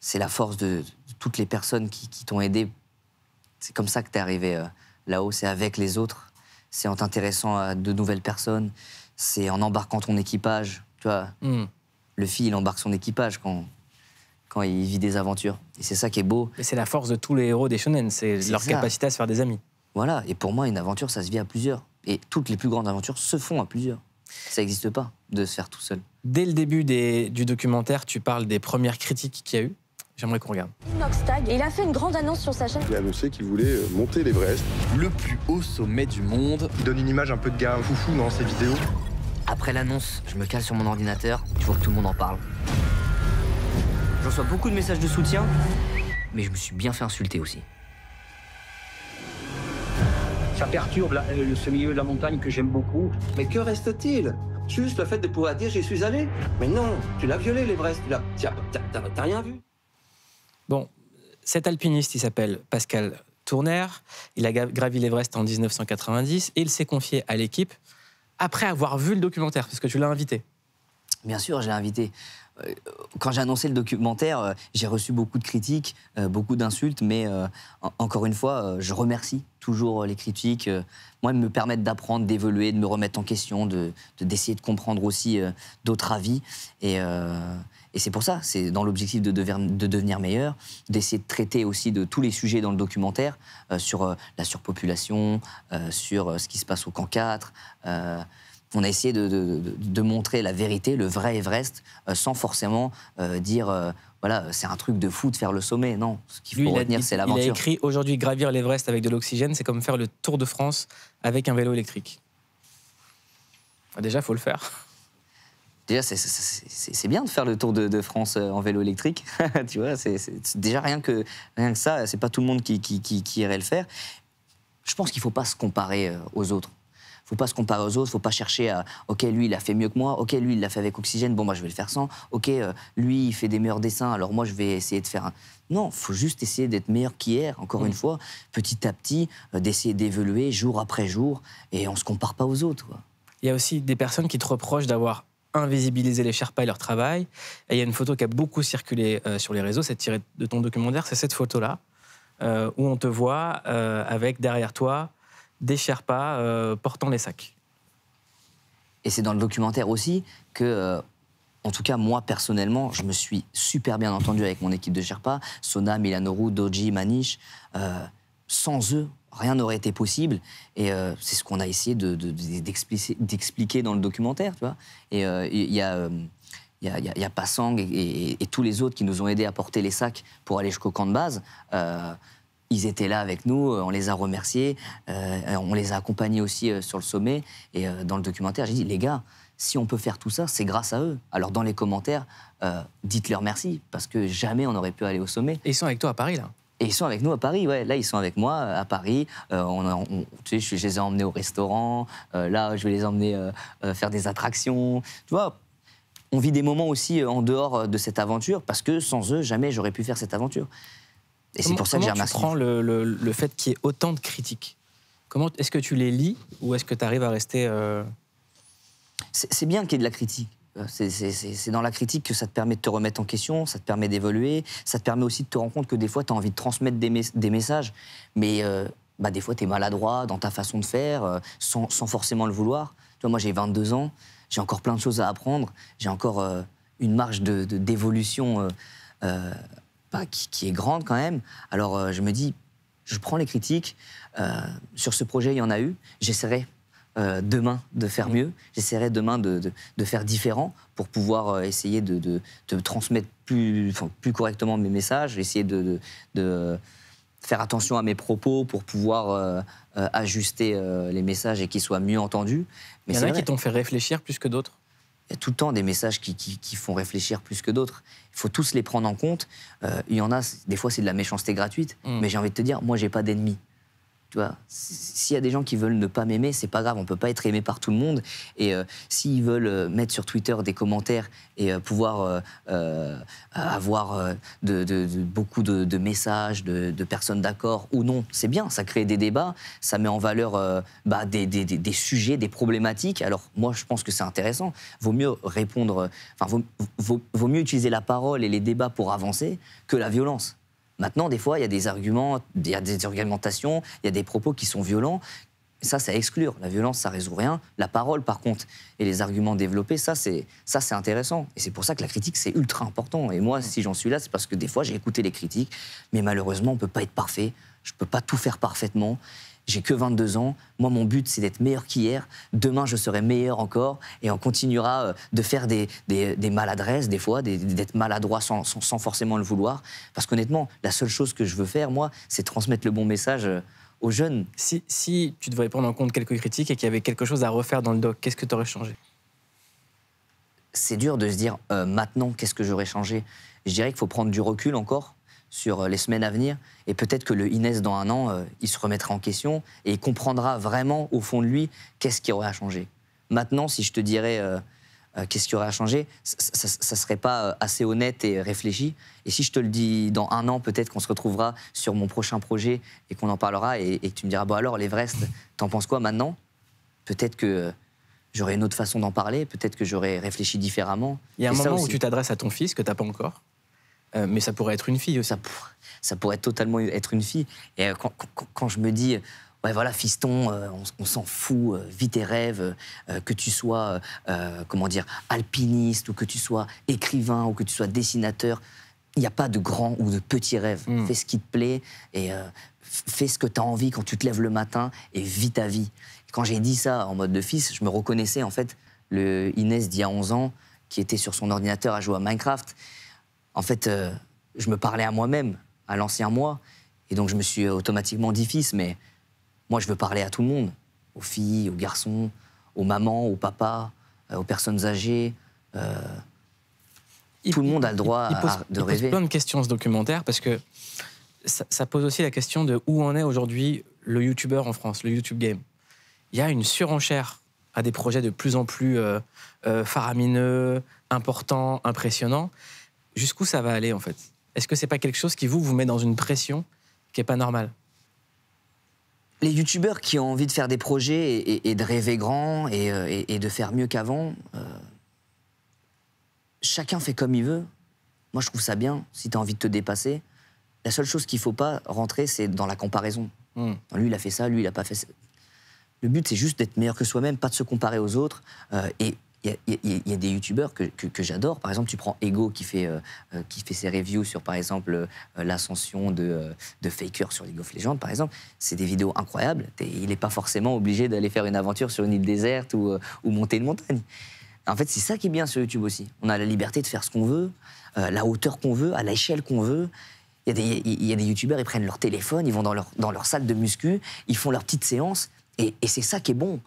c'est la force de, toutes les personnes qui, t'ont aidé. C'est comme ça que tu es arrivé euh, là-haut, c'est avec les autres, c'est en t'intéressant à de nouvelles personnes, c'est en embarquant ton équipage. Tu vois, hmm. le fils, il embarque son équipage quand, quand il vit des aventures. Et c'est ça qui est beau. Et c'est la force de tous les héros des shonen, c'est leur capacité à se faire des amis. Voilà, et pour moi, une aventure, ça se vit à plusieurs. Et toutes les plus grandes aventures se font à plusieurs. Ça n'existe pas de se faire tout seul. Dès le début du documentaire, tu parles des premières critiques qu'il y a eu. J'aimerais qu'on regarde. il a fait une grande annonce sur sa chaîne. Il a annoncé qu'il voulait euh, monter l'Everest. Le plus haut sommet du monde. Il donne une image un peu de gars foufou dans ses vidéos. Après l'annonce, je me cale sur mon ordinateur, je vois que tout le monde en parle. Je reçois beaucoup de messages de soutien, mais je me suis bien fait insulter aussi ça perturbe euh, le ce milieu de la montagne que j'aime beaucoup. Mais que reste-t-il Juste le fait de pouvoir dire j'y suis allé. Mais non, tu l'as violé l'Everest, tu n'as rien vu. Bon, cet alpiniste, il s'appelle Pascal Tourner. Il a gravi l'Everest en 1990 et il s'est confié à l'équipe après avoir vu le documentaire, parce que tu l'as invité. Bien sûr, je l'ai invité. Euh, quand j'ai annoncé le documentaire, euh, j'ai reçu beaucoup de critiques, beaucoup d'insultes, mais encore une fois, je remercie toujours euh, les critiques, euh, moi, me permettent d'apprendre, d'évoluer, de me remettre en question, d'essayer de, d'essayer de, comprendre aussi euh, d'autres avis. Et, et c'est pour ça, c'est dans l'objectif de, de devenir meilleur, d'essayer de traiter aussi de tous les sujets dans le documentaire sur la surpopulation, sur ce qui se passe au camp 4. On a essayé de, montrer la vérité, le vrai Everest, euh, sans forcément euh, dire euh, voilà, c'est un truc de fou de faire le sommet. Non, ce qu'il faut retenir, c'est l'aventure. Il a écrit aujourd'hui gravir l'Everest avec de l'oxygène, c'est comme faire le Tour de France avec un vélo électrique. Déjà, faut le faire. Déjà, c'est bien de faire le tour de, France en vélo électrique. tu vois, c'est déjà rien que, rien que ça, c'est pas tout le monde qui, qui, qui irait le faire. Je pense qu'il ne faut pas se comparer aux autres faut pas se comparer aux autres, faut pas chercher à OK, lui il a fait mieux que moi, OK, lui il l'a fait avec oxygène, bon moi je vais le faire sans, OK, euh, lui il fait des meilleurs dessins, alors moi je vais essayer de faire un non, faut juste essayer d'être meilleur qu'hier, encore mm. une fois, petit à petit, euh, d'essayer d'évoluer jour après jour, et on ne se compare pas aux autres. Il y a aussi des personnes qui te reprochent d'avoir invisibilisé les Sherpas et leur travail. Et il y a une photo qui a beaucoup circulé euh, sur les réseaux, c'est tiré de ton documentaire, c'est cette photo-là, où on te voit avec derrière toi des Sherpas euh, portant les sacs. Et c'est dans le documentaire aussi que, euh, en tout cas moi personnellement, je me suis super bien entendu avec mon équipe de Sherpas, Sona, Milanoru, Doji, Manish. Euh, sans eux, rien n'aurait été possible. Et c'est ce qu'on a essayé d'expliquer de, dans le documentaire, tu vois. Et il y a... il y, a, Passang et, tous les autres qui nous ont aidés à porter les sacs pour aller jusqu'au camp de base ils étaient là avec nous, euh, on les a remerciés, euh, on les a accompagnés aussi euh, sur le sommet. Et dans le documentaire, j'ai dit, les gars, si on peut faire tout ça, c'est grâce à eux. Alors dans les commentaires, dites-leur merci, parce que jamais on n'aurait pu aller au sommet. Et ils sont avec toi à Paris, là et ils sont avec nous à Paris, ouais. Là, ils sont avec moi à Paris. on, tu sais, je les ai emmenés au restaurant. là, je vais les emmener faire des attractions. Tu vois, on vit des moments aussi en dehors de cette aventure parce que sans eux, jamais j'aurais pu faire cette aventure. Et c'est pour ça que j'ai Comment tu prends le, le, le fait qu'il y ait autant de critiques Comment est-ce que tu les lis ou est-ce que tu arrives à rester euh, C'est bien qu'il y ait de la critique. Euh, c'est dans la critique que ça te permet de te remettre en question, ça te permet d'évoluer, ça te permet aussi de te rendre compte que des fois, tu as envie de transmettre des, des messages, mais euh, bah, des fois, tu es maladroit dans ta façon de faire, sans, sans, forcément le vouloir. Toi moi, j'ai 22 ans, j'ai encore plein de choses à apprendre, j'ai encore une marge d'évolution de, qui, est grande quand même. Alors euh, je me dis, je prends les critiques. Euh, sur ce projet, il y en a eu. J'essaierai euh, demain de faire mieux. J'essaierai demain de, faire différent pour pouvoir essayer de, transmettre plus, plus correctement mes messages, essayer de, faire attention à mes propos pour pouvoir ajuster les messages et qu'ils soient mieux entendus. Mais il y en a qui t'ont fait réfléchir plus que d'autres il y a tout le temps des messages qui, font réfléchir plus que d'autres. Il faut tous les prendre en compte. Euh, il y en a, des fois c'est de la méchanceté gratuite, mm. mais j'ai envie de te dire, moi j'ai pas d'ennemis. Tu s'il y a des gens qui veulent ne pas m'aimer, c'est pas grave, on peut pas être aimé par tout le monde. Et euh, s'ils veulent euh, mettre sur Twitter des commentaires et euh, pouvoir avoir beaucoup de, messages, de, personnes d'accord ou non, c'est bien, ça crée des débats, ça met en valeur bah, des, sujets, des problématiques. Alors moi, je pense que c'est intéressant. Vaut mieux répondre, enfin, vaut mieux utiliser la parole et les débats pour avancer que la violence. Maintenant, des fois, il y a des arguments, il y a des argumentations, il y a des propos qui sont violents. Ça, c'est à exclure. La violence, ça résout rien. La parole, par contre, et les arguments développés, ça, c'est ça, c'est intéressant. Et c'est pour ça que la critique, c'est ultra important. Et moi, si j'en suis là, c'est parce que des fois, j'ai écouté les critiques, mais malheureusement, on peut pas être parfait. Je peux pas tout faire parfaitement j'ai que 22 ans. Moi, mon but, c'est d'être meilleur qu'hier. Demain, je serai meilleur encore. Et on continuera euh, de faire des, maladresses, des fois, d'être maladroit sans, forcément le vouloir. Parce qu'honnêtement, la seule chose que je veux faire, moi, c'est transmettre le bon message euh, aux jeunes. Si, tu devrais prendre en compte quelques critiques et qu'il y avait quelque chose à refaire dans le doc, qu'est-ce que tu aurais changé C'est dur de se dire euh, maintenant, qu'est-ce que j'aurais changé Je dirais qu'il faut prendre du recul encore sur euh, les semaines à venir. Et peut-être que le Inès, dans un an, euh, il se remettra en question et il comprendra vraiment, au fond de lui, qu'est-ce qui aurait à changer. Maintenant, si je te dirais euh, qu'est-ce qui aurait à changer, ça ne serait pas assez honnête et réfléchi. Et si je te le dis dans un an, peut-être qu'on se retrouvera sur mon prochain projet et qu'on en parlera et, que tu me diras, bon alors, l'Everest, t'en penses quoi maintenant Peut-être que j'aurais une autre façon d'en parler, peut-être que j'aurais réfléchi différemment. Il y a un moment où tu t'adresses à ton fils que tu n'as pas encore euh, mais ça pourrait être une fille aussi. Ça, pourrait totalement être une fille. Et euh, quand, je me dis. Euh, ouais, voilà, fiston, on, s'en fout, vis tes rêves, que tu sois, comment dire, alpiniste, ou que tu sois écrivain, ou que tu sois dessinateur. Il n'y a pas de grand ou de petit rêve. Hmm. Fais ce qui te plaît et fais ce que tu as envie quand tu te lèves le matin et vis ta vie. quand j'ai dit ça en mode de fils, je me reconnaissais en fait le Inès d'il y a 11 ans qui était sur son ordinateur à jouer à Minecraft en fait, euh, je me parlais à moi-même, à l'ancien moi. Et donc, je me suis automatiquement dit fils, mais moi, je veux parler à tout le monde. Aux filles, aux garçons, aux mamans, aux papas, euh, aux personnes âgées. Euh, tout le monde a le droit de de il Pose plein de questions, ce documentaire, parce que ça, pose aussi la question de où en est aujourd'hui le youtubeur en France, le YouTube Game. Il y a une surenchère à des projets de plus en plus faramineux, importants, impressionnants jusqu'où ça va aller en fait Est-ce que c'est pas quelque chose qui vous vous met dans une pression qui est pas normale les youtubeurs qui ont envie de faire des projets et, de rêver grand euh, et, de faire mieux qu'avant, euh, chacun fait comme il veut. Moi, je trouve ça bien si tu as envie de te dépasser. La seule chose qu'il faut pas rentrer, c'est dans la comparaison. Hmm. Lui, il a fait ça, lui, il a pas fait ça. Le but, c'est juste d'être meilleur que soi-même, pas de se comparer aux autres. Euh, et il y, a des youtubeurs que, j'adore. Par exemple, tu prends Ego qui fait, euh, euh, qui fait ses reviews sur, par exemple, euh, l'ascension de, Faker sur League of Legends, par exemple. C'est des vidéos incroyables. il n'est pas forcément obligé d'aller faire une aventure sur une île déserte ou, monter une montagne. En fait, c'est ça qui est bien sur YouTube aussi. On a la liberté de faire ce qu'on veut, la hauteur qu'on veut, à l'échelle qu'on veut. Il y a des, youtubeurs, ils prennent leur téléphone, ils vont dans leur, salle de muscu, ils font leur petite séance, et c'est ça qui est bon.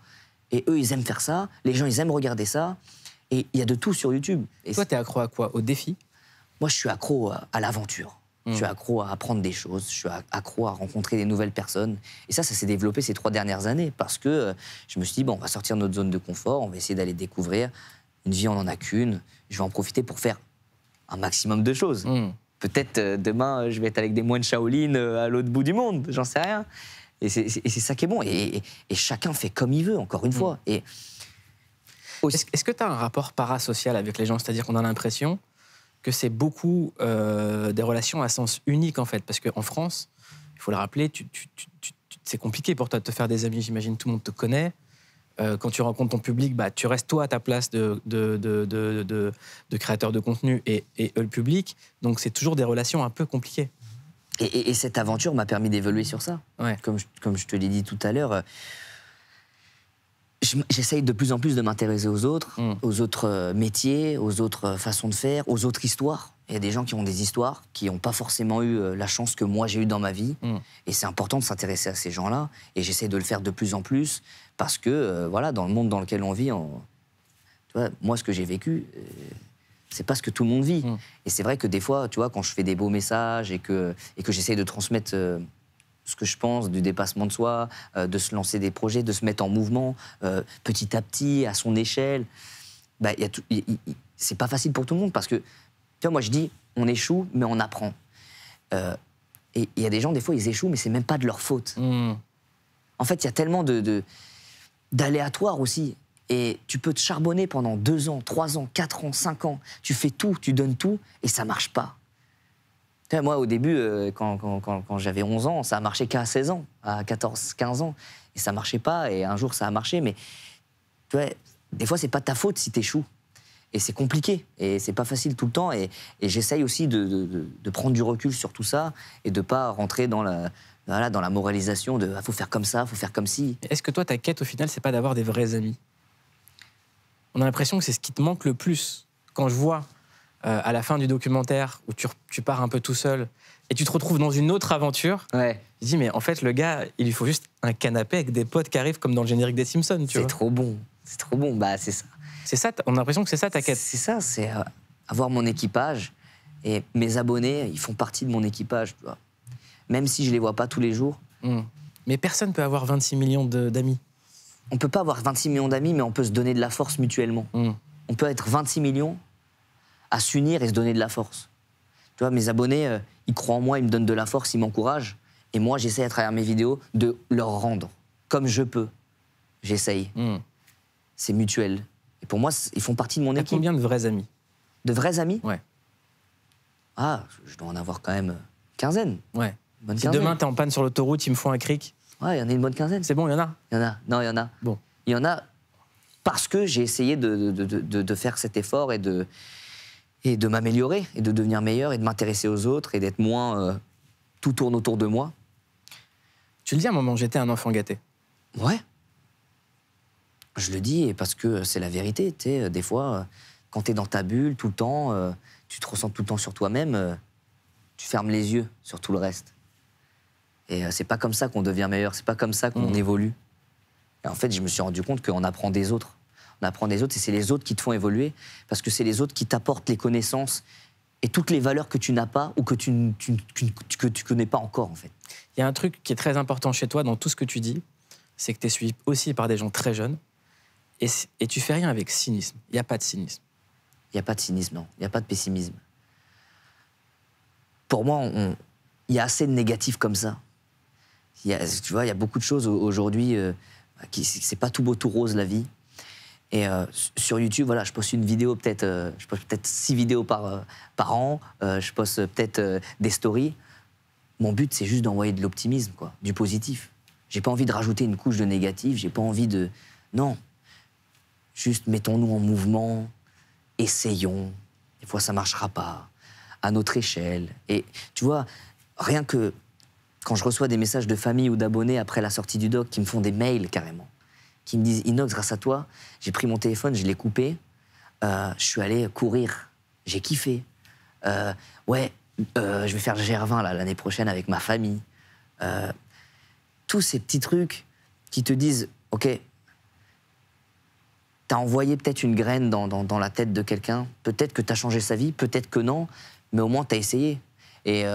Et eux, ils aiment faire ça. Les gens, ils aiment regarder ça. Et il y a de tout sur YouTube. Et Toi, t'es accro à quoi Au défi Moi, je suis accro à, l'aventure. Hmm. Je suis accro à apprendre des choses, je suis accro à rencontrer des nouvelles personnes. Et ça, ça s'est développé ces trois dernières années parce que euh, je me suis dit, bon, on va sortir de notre zone de confort, on va essayer d'aller découvrir. Une vie, on n'en a qu'une. Je vais en profiter pour faire un maximum de choses. Hmm. Peut-être euh, demain, euh, je vais être avec des moines Shaolin à l'autre bout du monde, j'en sais rien. Et c'est ça qui est bon. Et, chacun fait comme il veut, encore une mm. fois. Et... Est-ce que tu as un rapport parasocial avec les gens C'est-à-dire qu'on a l'impression que c'est beaucoup euh, des relations à sens unique, en fait. Parce qu'en France, il faut le rappeler, c'est compliqué pour toi de te faire des amis. J'imagine tout le monde te connaît. Euh, quand tu rencontres ton public, bah, tu restes toi à ta place de, de, de créateur de contenu et, et le public. Donc c'est toujours des relations un peu compliquées. Et, cette aventure m'a permis d'évoluer sur ça. Comme, je, te l'ai dit tout à l'heure, j'essaye de plus en plus de m'intéresser aux autres, mm. aux autres euh, métiers, aux autres euh, façons de faire, aux autres histoires. Il y a des gens qui ont des histoires, qui n'ont pas forcément eu euh, la chance que moi j'ai eue dans ma vie. Mm. Et c'est important de s'intéresser à ces gens-là. Et j'essaie de le faire de plus en plus parce que, voilà, dans le monde dans lequel on vit, moi, ce que j'ai vécu, c'est pas ce que tout le monde vit. Mm. Et c'est vrai que des fois, tu vois, quand je fais des beaux messages et que, et que j'essaye de transmettre euh, ce que je pense du dépassement de soi, euh, de se lancer des projets, de se mettre en mouvement euh, petit à petit, à son échelle, bah, c'est pas facile pour tout le monde parce que, tu vois, moi je dis, on échoue, mais on apprend. et il y a des gens, des fois, ils échouent, mais c'est même pas de leur faute. Mm. En fait, il y a tellement de, d'aléatoire aussi. Et tu peux te charbonner pendant 2 ans, 3 ans, 4 ans, 5 ans. Tu fais tout, tu donnes tout, et ça marche pas. Moi, au début, euh, quand, quand, j'avais 11 ans, ça a marché qu'à 16 ans, à 14, 15 ans. Et ça marchait pas, et un jour, ça a marché. Mais des fois, c'est pas ta faute si tu échoues. Et c'est compliqué, et c'est pas facile tout le temps. Et, j'essaye aussi de, prendre du recul sur tout ça, et de pas rentrer dans la, voilà, dans la moralisation de ah, faut faire comme ça, faut faire comme ci. Est-ce que toi, ta quête, au final, c'est pas d'avoir des vrais amis on a l'impression que c'est ce qui te manque le plus. Quand je vois euh, à la fin du documentaire où tu, pars un peu tout seul et tu te retrouves dans une autre aventure, je dis mais en fait le gars, il lui faut juste un canapé avec des potes qui arrivent comme dans le générique des Simpsons. C'est trop bon, c'est trop bon, bah c'est ça. C'est ça, on a l'impression que c'est ça ta quête. C'est ça, c'est euh, avoir mon équipage et mes abonnés, ils font partie de mon équipage, Même si je les vois pas tous les jours. Hmm. Mais personne peut avoir 26 millions d'amis on peut pas avoir 26 millions d'amis, mais on peut se donner de la force mutuellement. Mm. On peut être 26 millions à s'unir et se donner de la force. Tu vois, mes abonnés, euh, ils croient en moi, ils me donnent de la force, ils m'encouragent. Et moi, j'essaie à travers mes vidéos de leur rendre comme je peux. J'essaye. Mm. C'est mutuel. Et pour moi, ils font partie de mon équipe. combien de vrais amis De vrais amis Ouais. Ah, je dois en avoir quand même euh, quinzaine. Ouais. si demain, t'es en panne sur l'autoroute, ils me font un cric il y en a une bonne quinzaine. C'est bon, il y en a Il y en a. Non, il y en a. Bon. Il y en a parce que j'ai essayé de, faire cet effort et de, et de m'améliorer, et de devenir meilleur, et de m'intéresser aux autres, et d'être moins. Euh, tout tourne autour de moi. Tu le dis à un moment, j'étais un enfant gâté. Ouais. Je le dis parce que c'est la vérité. Euh, des fois, euh, quand tu es dans ta bulle tout le temps, tu te ressens tout le temps sur toi-même, tu fermes les yeux sur tout le reste. Et euh, c'est pas comme ça qu'on devient meilleur, c'est pas comme ça qu'on mm. évolue. Et en fait, je me suis rendu compte qu'on apprend des autres. On apprend des autres et c'est les autres qui te font évoluer parce que c'est les autres qui t'apportent les connaissances et toutes les valeurs que tu n'as pas ou que tu ne connais pas encore, en fait. Il y a un truc qui est très important chez toi dans tout ce que tu dis, c'est que tu es suivi aussi par des gens très jeunes et, et tu fais rien avec cynisme. Il n'y a pas de cynisme. Il n'y a pas de cynisme, non. Il n'y a pas de pessimisme. Pour moi, il y a assez de négatif comme ça il y a, tu vois, il y a beaucoup de choses aujourd'hui euh, qui c'est pas tout beau tout rose la vie. Et euh, sur YouTube, voilà, je poste une vidéo peut-être, euh, je poste peut-être six vidéos par par an. je poste peut-être des stories. Mon but, c'est juste d'envoyer de l'optimisme, quoi, du positif. J'ai pas envie de rajouter une couche de négatif. J'ai pas envie de, non. Juste mettons-nous en mouvement, essayons. Des fois, ça marchera pas à notre échelle. Et tu vois, rien que quand je reçois des messages de famille ou d'abonnés après la sortie du doc qui me font des mails carrément, qui me disent Inox, grâce à toi, j'ai pris mon téléphone, je l'ai coupé, euh, je suis allé courir, j'ai kiffé. Euh, ouais, euh, je vais faire le l'année prochaine avec ma famille. tous ces petits trucs qui te disent Ok, t'as envoyé peut-être une graine dans, la tête de quelqu'un, peut-être que t'as changé sa vie, peut-être que non, mais au moins t'as essayé. Et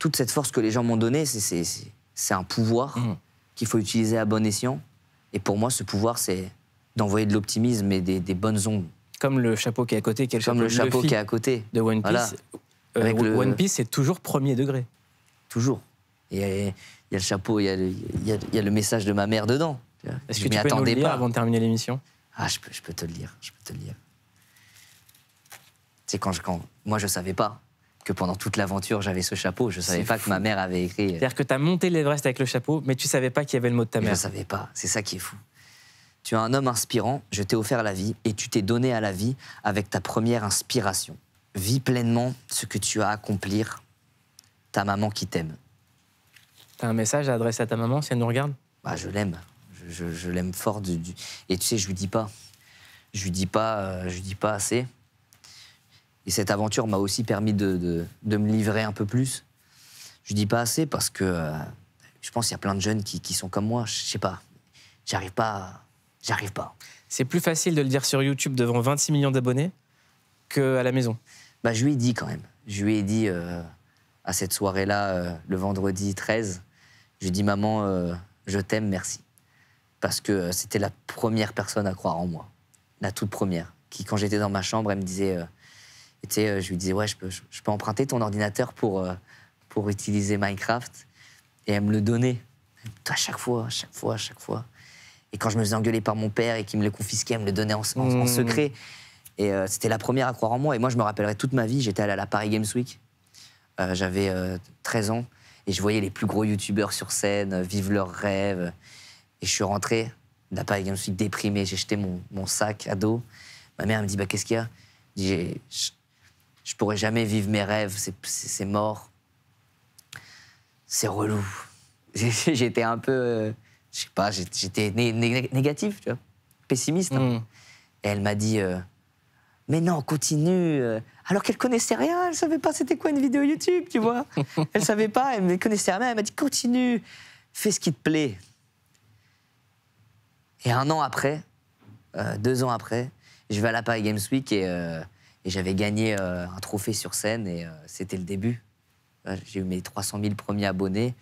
toute cette force que les gens m'ont donnée, c'est un pouvoir mmh. qu'il faut utiliser à bon escient. Et pour moi, ce pouvoir, c'est d'envoyer de l'optimisme et des, bonnes ondes. Comme le chapeau qui est à côté, quel Comme le chapeau qui est à côté. De One Piece. Euh, One Piece, c'est toujours premier degré. Toujours. il y a le chapeau, il y, a le message de ma mère dedans. Est-ce que tu peux nous le lire pas. avant de terminer l'émission Ah, je peux, te le lire. Je peux te le lire. C'est quand, je, quand moi je savais pas que pendant toute l'aventure, j'avais ce chapeau. Je ne savais pas que ma mère avait écrit. Euh, C'est-à-dire que tu as monté l'Everest avec le chapeau, mais tu ne savais pas qu'il y avait le mot de ta mère. je ne savais pas. C'est ça qui est fou. Tu es un homme inspirant, je t'ai offert la vie et tu t'es donné à la vie avec ta première inspiration. Vis pleinement ce que tu as à accomplir, ta maman qui t'aime. Tu as un message à adresser à ta maman si elle nous regarde bah, Je l'aime. Je, l'aime fort. Et tu sais, je lui dis pas. Je lui dis pas, euh, je lui dis pas assez. Et cette aventure m'a aussi permis de, me livrer un peu plus. Je dis pas assez parce que euh, je pense qu'il y a plein de jeunes qui, sont comme moi. Je sais pas. J'arrive pas. J'arrive pas. C'est plus facile de le dire sur YouTube devant 26 millions d'abonnés qu'à la maison. Bah, je lui ai dit quand même. Je lui ai dit euh, à cette soirée-là, euh, le vendredi 13, je lui ai dit Maman, je t'aime, merci. Parce que c'était la première personne à croire en moi. La toute première. Qui, quand j'étais dans ma chambre, elle me disait euh, je lui disais, ouais, je peux, je peux emprunter ton ordinateur pour, euh, pour utiliser Minecraft. Et elle me le donnait. À chaque fois, à chaque fois, à chaque fois. Et quand je me faisais engueuler par mon père et qu'il me le confisquait, elle me le donnait en, mmh. secret. Et euh, c'était la première à croire en moi. Et moi, je me rappellerai toute ma vie, j'étais à la Paris Games Week. J'avais 13 ans. Et je voyais les plus gros youtubeurs sur scène vivre leurs rêves. Et je suis rentré de la Paris Games Week déprimé. J'ai jeté mon, sac à dos. Ma mère me dit bah, Qu'est-ce qu'il y a je pourrais jamais vivre mes rêves, c'est mort. C'est relou. J'étais un peu, euh, je sais pas, j'étais négatif, tu vois, pessimiste. Hmm. Et elle m'a dit, euh, mais non, continue. Euh. Alors qu'elle connaissait rien, elle savait pas c'était quoi une vidéo YouTube, tu vois. elle savait pas, elle ne connaissait rien. Elle m'a dit, continue, fais ce qui te plaît. Et un an après, deux ans après, je vais à la Paris Games Week et et j'avais gagné euh, un trophée sur scène et euh, c'était le début. Euh, j'ai eu mes 300 000 premiers abonnés.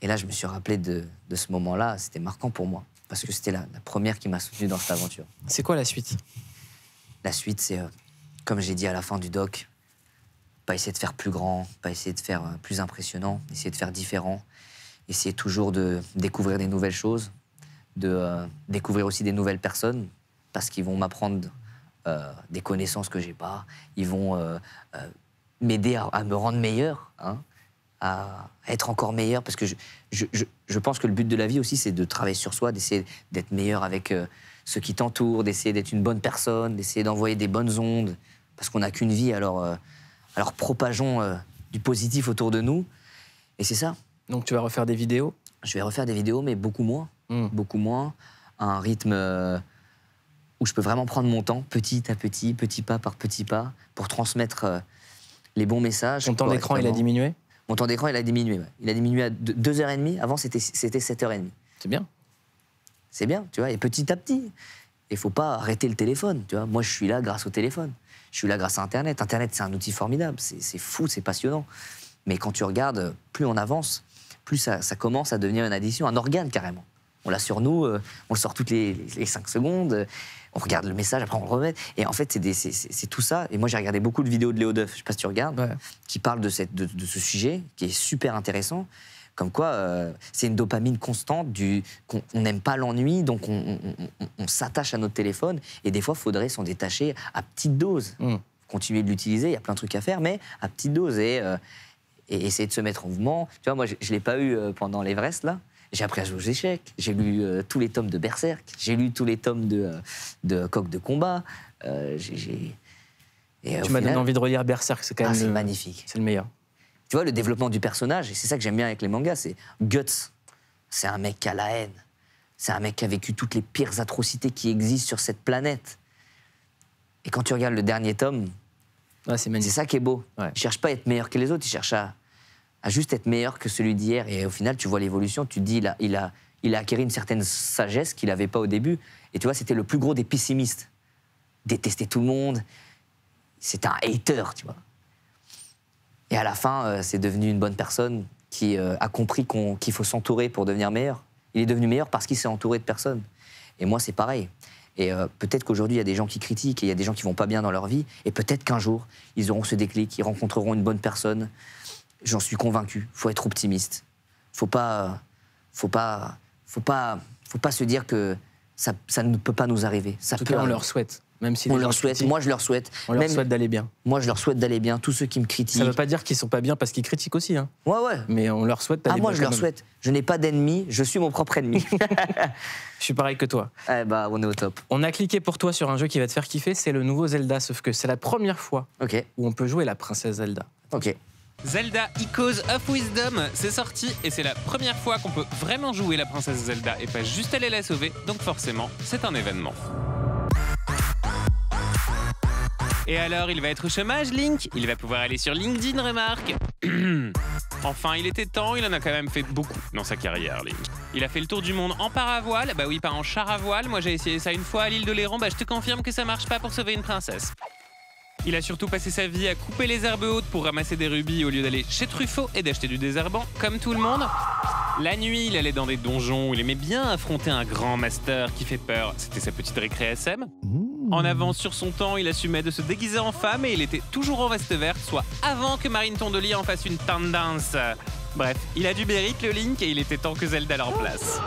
Et là, je me suis rappelé de, de ce moment-là. C'était marquant pour moi parce que c'était la, la, première qui m'a soutenu dans cette aventure. C'est quoi la suite La suite, c'est, comme j'ai dit à la fin du doc, pas essayer de faire plus grand, pas essayer de faire plus impressionnant, essayer de faire différent, essayer toujours de découvrir des nouvelles choses, de découvrir aussi des nouvelles personnes parce qu'ils vont m'apprendre euh, des connaissances que j'ai pas. Ils vont euh, euh, m'aider à, me rendre meilleur, hein, à être encore meilleur, parce que je, je, pense que le but de la vie aussi, c'est de travailler sur soi, d'essayer d'être meilleur avec ceux qui t'entourent, d'essayer d'être une bonne personne, d'essayer d'envoyer des bonnes ondes, parce qu'on n'a qu'une vie, alors, alors propageons du positif autour de nous. Et c'est ça. Donc tu vas refaire des vidéos Je vais refaire des vidéos, mais beaucoup moins. Hmm. Beaucoup moins. À un rythme où je peux vraiment prendre mon temps, petit à petit, petit pas par petit pas, pour transmettre euh, les bons messages. Mon temps d'écran, il a diminué Mon temps d'écran, il a diminué. Il a diminué à 2h30. Avant, c'était 7h30. C'est bien. C'est bien, tu vois, et petit à petit. Il faut pas arrêter le téléphone, tu vois. Moi, je suis là grâce au téléphone. Je suis là grâce à Internet. Internet, c'est un outil formidable. C'est fou, c'est passionnant. Mais quand tu regardes, plus on avance, plus ça, commence à devenir une addition, un organe carrément. On l'a sur nous, euh, on le sort toutes les, 5 secondes on regarde le message, après on le remet. Et en fait, c'est tout ça. Et moi, j'ai regardé beaucoup de vidéos de Léo Duff, je sais pas si tu regardes, qui parle de, cette, de, ce sujet, qui est super intéressant. Comme quoi, euh, c'est une dopamine constante du qu'on n'aime pas l'ennui, donc on, s'attache à notre téléphone. Et des fois, il faudrait s'en détacher à petite dose. Hmm. Continuer de l'utiliser, il y a plein de trucs à faire, mais à petite dose et, euh, et, essayer de se mettre en mouvement. Tu vois, moi, je ne l'ai pas eu euh, pendant l'Everest, là. J'ai appris à jouer aux échecs. J'ai lu euh, tous les tomes de Berserk. J'ai lu tous les tomes de, euh, de Coq de combat. Euh, euh tu m'as donné envie de relire Berserk. C'est quand même. Ah, c'est magnifique. C'est le meilleur. Tu vois, le développement du personnage, et c'est ça que j'aime bien avec les mangas, c'est Guts. C'est un mec qui a la haine. C'est un mec qui a vécu toutes les pires atrocités qui existent sur cette planète. Et quand tu regardes le dernier tome, ah, c'est ça qui est beau. Il cherche pas à être meilleur que les autres, il cherche à à juste être meilleur que celui d'hier. Et au final, tu vois l'évolution, tu dis, il a, il a, acquéri une certaine sagesse qu'il n'avait pas au début. Et tu vois, c'était le plus gros des pessimistes. Détester tout le monde. C'est un hater, tu vois. Et à la fin, euh, c'est devenu une bonne personne qui euh, a compris qu'il faut s'entourer pour devenir meilleur. Il est devenu meilleur parce qu'il s'est entouré de personnes. Et moi, c'est pareil. Et euh, peut-être qu'aujourd'hui, il y a des gens qui critiquent et il y a des gens qui vont pas bien dans leur vie. Et peut-être qu'un jour, ils auront ce déclic, ils rencontreront une bonne personne, J'en suis convaincu. Faut être optimiste. Faut pas, faut pas, faut pas, faut pas se dire que ça, ne peut pas nous arriver. Ça on leur souhaite. Même si on leur souhaite, moi je leur souhaite. On leur souhaite d'aller bien. Moi je leur souhaite d'aller bien. Tous ceux qui me critiquent. Ça ne veut pas dire qu'ils ne sont pas bien parce qu'ils critiquent aussi. Hein. Ouais ouais. Mais on leur souhaite ah, d'aller bien. moi je leur souhaite. Je n'ai pas d'ennemis. je suis mon propre ennemi. je suis pareil que toi. Eh bah on est au top. On a cliqué pour toi sur un jeu qui va te faire kiffer, c'est le nouveau Zelda, sauf que c'est la première fois où on peut jouer la princesse Zelda. Ok. Zelda Echoes of Wisdom, c'est sorti et c'est la première fois qu'on peut vraiment jouer la princesse Zelda et pas juste aller la sauver, donc forcément c'est un événement. Et alors, il va être au chômage, Link Il va pouvoir aller sur LinkedIn, remarque Enfin, il était temps, il en a quand même fait beaucoup dans sa carrière, Link. Il a fait le tour du monde en paravoile, bah oui, pas en char à voile. Moi, j'ai essayé ça une fois à l'île de Léron, bah je te confirme que ça marche pas pour sauver une princesse. Il a surtout passé sa vie à couper les herbes hautes pour ramasser des rubis au lieu d'aller chez Truffaut et d'acheter du désherbant, comme tout le monde. La nuit, il allait dans des donjons, où il aimait bien affronter un grand master qui fait peur. C'était sa petite récré SM. Mmh. En avance sur son temps, il assumait de se déguiser en femme et il était toujours en veste verte, soit avant que Marine Tondelier en fasse une tendance. Bref, il a du Béric, le Link, et il était temps que Zelda leur place.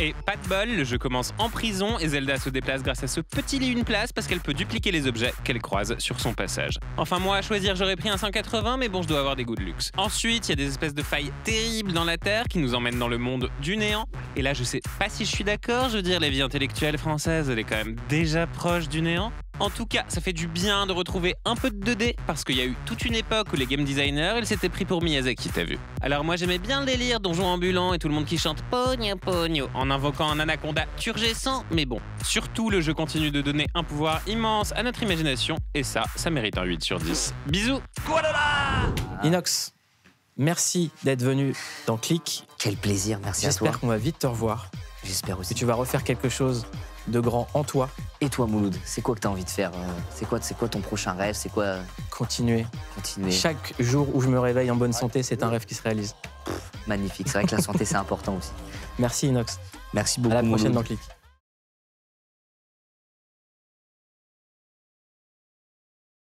Et pas de bol, le jeu commence en prison et Zelda se déplace grâce à ce petit lit une place parce qu'elle peut dupliquer les objets qu'elle croise sur son passage. Enfin moi à choisir j'aurais pris un 180 mais bon je dois avoir des goûts de luxe. Ensuite il y a des espèces de failles terribles dans la Terre qui nous emmènent dans le monde du néant. Et là je sais pas si je suis d'accord, je veux dire la vie intellectuelle française elle est quand même déjà proche du néant. En tout cas, ça fait du bien de retrouver un peu de 2D parce qu'il y a eu toute une époque où les game designers, ils s'étaient pris pour Miyazaki, t'as vu. Alors moi j'aimais bien le délire donjon ambulant et tout le monde qui chante pogno pogno en invoquant un anaconda turgescent, mais bon. Surtout, le jeu continue de donner un pouvoir immense à notre imagination et ça, ça mérite un 8 sur 10. Bisous Inox, merci d'être venu dans Click. Quel plaisir, merci à toi. J'espère qu'on va vite te revoir. J'espère aussi. Que tu vas refaire quelque chose de grand en toi. Et toi, Mouloud, c'est quoi que tu as envie de faire euh, C'est quoi, c'est quoi ton prochain rêve C'est quoi euh, Continuer. Continuer. Chaque jour où je me réveille en bonne santé, c'est un rêve qui se réalise. magnifique. C'est vrai que la santé, c'est important aussi. Merci, Inox. Merci beaucoup. À la prochaine dans